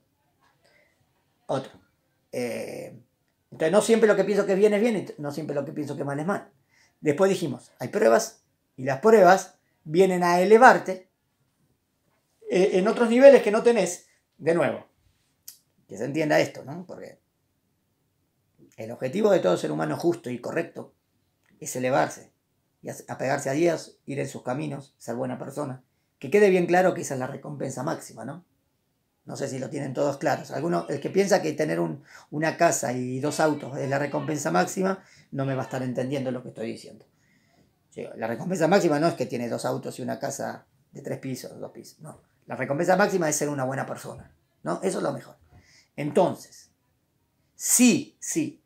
Otro. Eh, entonces no siempre lo que pienso que viene es bien, y no siempre lo que pienso que mal es mal. Después dijimos, hay pruebas y las pruebas vienen a elevarte eh, en otros niveles que no tenés. De nuevo, que se entienda esto, ¿no? Porque el objetivo de todo ser humano justo y correcto es elevarse y apegarse a Dios, ir en sus caminos, ser buena persona. Que quede bien claro que esa es la recompensa máxima, ¿no? No sé si lo tienen todos claros. el que piensa que tener una casa y dos autos es la recompensa máxima, no me va a estar entendiendo lo que estoy diciendo. La recompensa máxima no es que tiene dos autos y una casa de tres pisos, dos pisos. No. La recompensa máxima es ser una buena persona. ¿no? Eso es lo mejor. Entonces, sí, sí.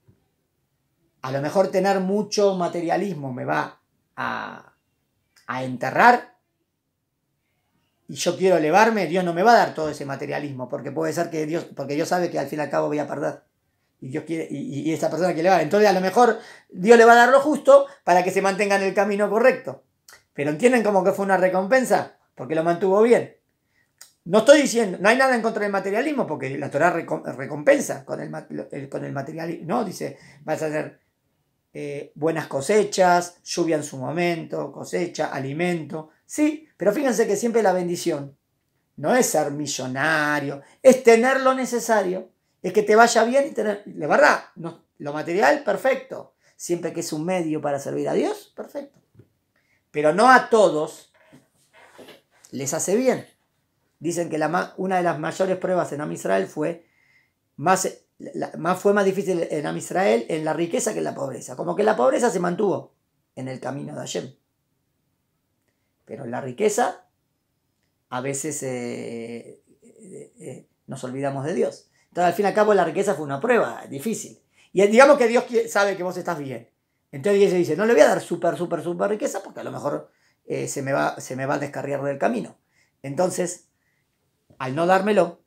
A lo mejor tener mucho materialismo me va a, enterrar y yo quiero elevarme, Dios no me va a dar todo ese materialismo, porque puede ser que Dios, porque Dios sabe que al fin y al cabo voy a perder. Y yo quiere, y, esa persona quiere le Entonces a lo mejor Dios le va a dar lo justo para que se mantenga en el camino correcto. Pero entienden como que fue una recompensa, porque lo mantuvo bien. No estoy diciendo, no hay nada en contra del materialismo, porque la Torah recompensa con el, con el materialismo. No, dice, vas a ser eh, buenas cosechas, lluvia en su momento, cosecha, alimento. Sí, pero fíjense que siempre la bendición no es ser millonario, es tener lo necesario, es que te vaya bien y tener, de verdad, no, lo material, perfecto. Siempre que es un medio para servir a Dios, perfecto. Pero no a todos les hace bien. Dicen que una de las mayores pruebas en Amisrael fue más fue más difícil en Am Israel en la riqueza que en la pobreza. Como que la pobreza se mantuvo en el camino de Hashem. Pero la riqueza a veces eh, eh, eh, nos olvidamos de Dios. Entonces al fin y al cabo la riqueza fue una prueba difícil. Y digamos que Dios sabe que vos estás bien. Entonces Dios dice, no le voy a dar súper, súper, súper riqueza porque a lo mejor se, me va, se me va a descarriar del camino. Entonces, al no dármelo,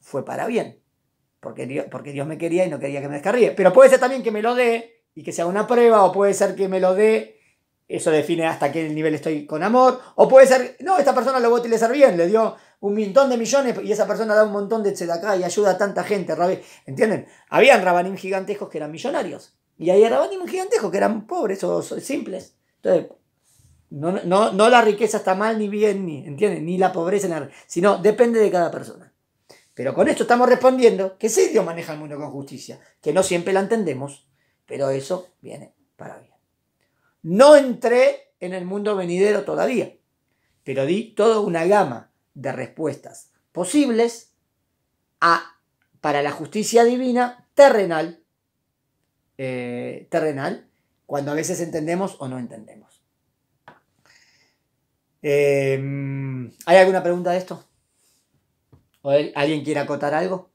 fue para bien porque Dios, me quería y no quería que me descarríe. Pero puede ser también que me lo dé y que sea una prueba, o puede ser que me lo dé, eso define hasta qué nivel estoy con amor, o puede ser, no, esta persona lo voy a utilizar bien, le dio un montón de millones y esa persona da un montón de acá y ayuda a tanta gente, ¿entienden? Habían rabanim gigantescos que eran millonarios y había rabanim gigantescos que eran pobres o simples. Entonces, no, no, no la riqueza está mal ni bien, ni, ¿entienden? Ni la pobreza, sino depende de cada persona. Pero con esto estamos respondiendo que sí Dios maneja el mundo con justicia, que no siempre la entendemos, pero eso viene para bien. No entré en el mundo venidero todavía, pero di toda una gama de respuestas posibles a, para la justicia divina terrenal, eh, terrenal, cuando a veces entendemos o no entendemos. Eh, ¿Hay alguna pregunta de esto? ¿Alguien quiere acotar algo?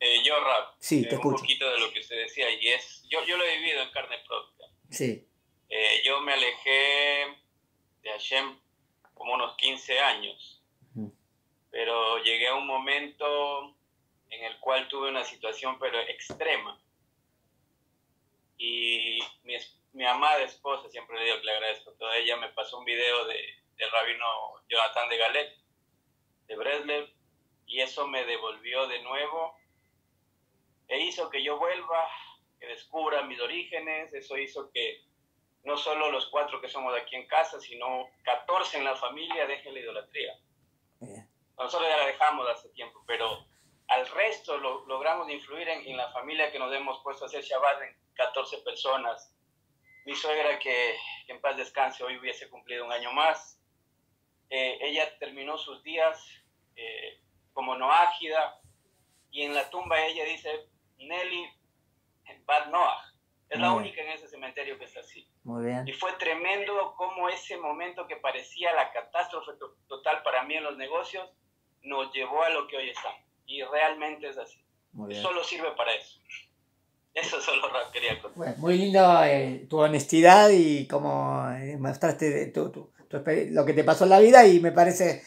Eh, yo, Rap. Eh, un poquito de lo que usted decía y es. Yo, yo lo he vivido en carne propia. Eh, yo me alejé de Hashem como unos 15 años. Pero llegué a un momento en el cual tuve una situación, pero extrema. Y mi, amada esposa, siempre le digo que le agradezco toda ella, me pasó un video de, del rabino Jonathan de Galet, de Breslev y eso me devolvió de nuevo e hizo que yo vuelva, que descubra mis orígenes, eso hizo que no solo los cuatro que somos aquí en casa, sino 14 en la familia dejen la idolatría. Nosotros ya la dejamos hace tiempo, pero al resto lo, logramos influir en, la familia que nos hemos puesto a hacer Shabbat en 14 personas. Mi suegra, que, en paz descanse, hoy hubiese cumplido un año más. Eh, ella terminó sus días eh, como Noágida, y en la tumba ella dice Nelly Bad Noah. Es la única en ese cementerio que está así. Muy bien. Y fue tremendo como ese momento que parecía la catástrofe total para mí en los negocios nos llevó a lo que hoy estamos. Y realmente es así. Solo sirve para eso. Eso solo quería contar. muy lindo eh, tu honestidad y cómo eh, mostraste tu, lo que te pasó en la vida y me parece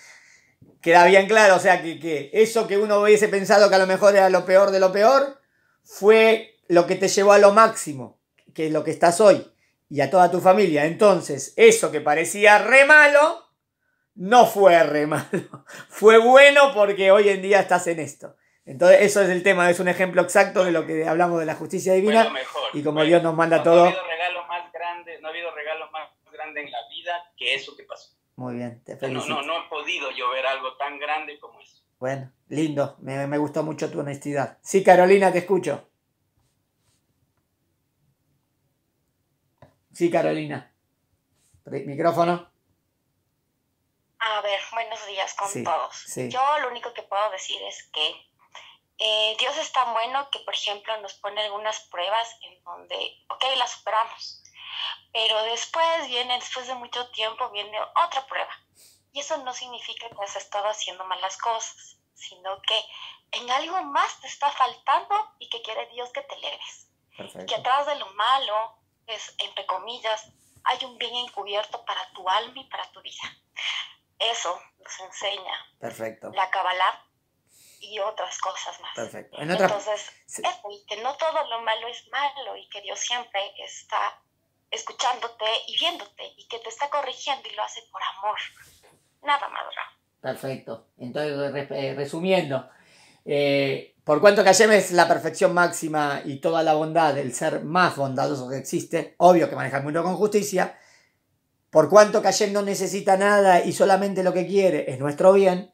queda bien claro, o sea, que, eso que uno hubiese pensado que a lo mejor era lo peor de lo peor, fue lo que te llevó a lo máximo, que es lo que estás hoy, y a toda tu familia. Entonces, eso que parecía re malo, no fue re malo, fue bueno porque hoy en día estás en esto. Entonces, eso es el tema, es un ejemplo exacto de lo que hablamos de la justicia divina. Y como Dios nos manda todo. No ha habido regalo más grande, no ha habido regalo más grande en la vida que eso que pasó. Muy bien, te felicito. No, no, he podido llover algo tan grande como eso. Bueno, lindo, me, gustó mucho tu honestidad. Sí, Carolina, te escucho. Sí, Carolina. Micrófono. A ver, buenos días con todos. Yo lo único que puedo decir es que eh, Dios es tan bueno que, por ejemplo, nos pone algunas pruebas en donde, ok, las superamos, pero después viene, después de mucho tiempo, viene otra prueba. Y eso no significa que has estado haciendo malas cosas, sino que en algo más te está faltando y que quiere Dios que te leves Que atrás de lo malo, es, entre comillas, hay un bien encubierto para tu alma y para tu vida. Eso nos enseña Perfecto. la Kabbalah y otras cosas más. Perfecto. Entonces, que no todo lo malo es malo y que Dios siempre está escuchándote y viéndote y que te está corrigiendo y lo hace por amor. Nada más, Perfecto. Entonces, eh, resumiendo, eh, por cuanto que es la perfección máxima y toda la bondad, del ser más bondadoso que existe, obvio que maneja el mundo con justicia, por cuanto que no necesita nada y solamente lo que quiere es nuestro bien,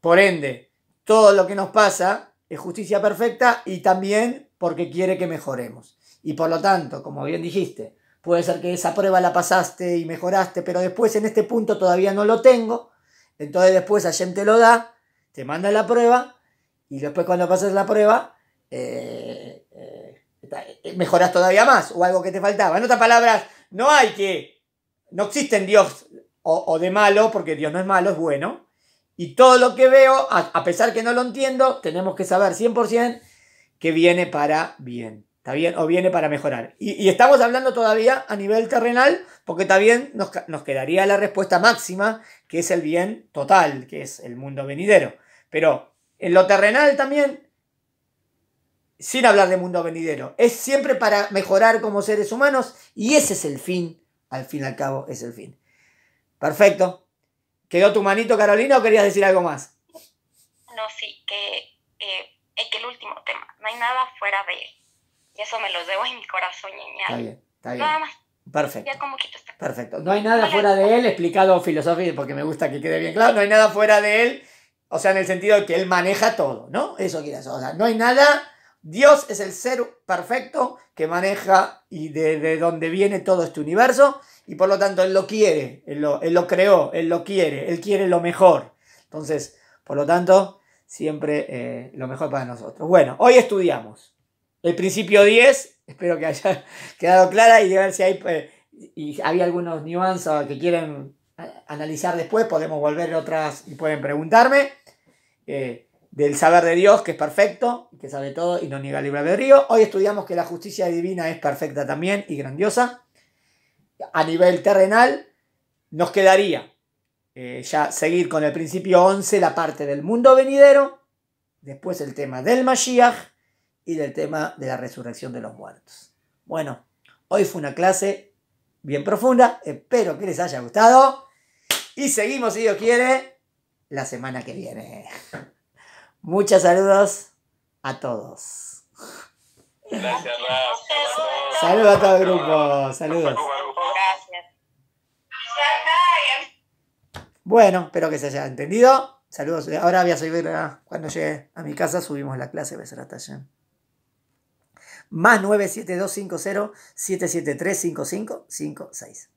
por ende, todo lo que nos pasa es justicia perfecta y también porque quiere que mejoremos. Y por lo tanto, como bien dijiste, puede ser que esa prueba la pasaste y mejoraste, pero después en este punto todavía no lo tengo. Entonces después Hashem te lo da, te manda la prueba y después cuando pasas la prueba eh, eh, eh, mejoras todavía más o algo que te faltaba. En otras palabras, no hay que, no existe Dios o, de malo, porque Dios no es malo, es bueno. Y todo lo que veo, a, a pesar que no lo entiendo, tenemos que saber 100% que viene para bien. ¿Está bien? O viene para mejorar. Y, estamos hablando todavía a nivel terrenal, porque también nos, nos quedaría la respuesta máxima, que es el bien total, que es el mundo venidero. Pero en lo terrenal también, sin hablar de mundo venidero, es siempre para mejorar como seres humanos y ese es el fin, al fin y al cabo es el fin. Perfecto. ¿Quedó tu manito, Carolina, o querías decir algo más? No, sí, que eh, es que el último tema, no hay nada fuera de él y eso me lo debo en mi corazón, Está bien, está bien. Nada más. Perfecto. Perfecto. No hay nada fuera de él, explicado filosóficamente, porque me gusta que quede bien claro, no hay nada fuera de él, o sea, en el sentido de que él maneja todo, ¿no? Eso quieras, o sea, no hay nada, Dios es el ser perfecto que maneja y de, donde viene todo este universo, y por lo tanto él lo quiere, él lo, él creó, él lo quiere, él quiere lo mejor. Entonces, por lo tanto, siempre eh, lo mejor para nosotros. Bueno, hoy estudiamos el principio 10, espero que haya quedado clara y de ver si hay pues, y había algunos nuances que quieren eh, analizar después, podemos volver otras y pueden preguntarme. Eh, del saber de Dios, que es perfecto, que sabe todo y no niega libre río, Hoy estudiamos que la justicia divina es perfecta también y grandiosa. A nivel terrenal, nos quedaría eh, ya seguir con el principio 11, la parte del mundo venidero, después el tema del Mashiach, y del tema de la resurrección de los muertos. Bueno, hoy fue una clase bien profunda, espero que les haya gustado y seguimos, si Dios quiere, la semana que viene. Muchas saludos a todos. Gracias, Saludos a todo el grupo, saludos. Gracias. Bueno, espero que se haya entendido. Saludos. Ahora voy a subir cuando llegue a mi casa, subimos la clase, taller más cinco cinco seis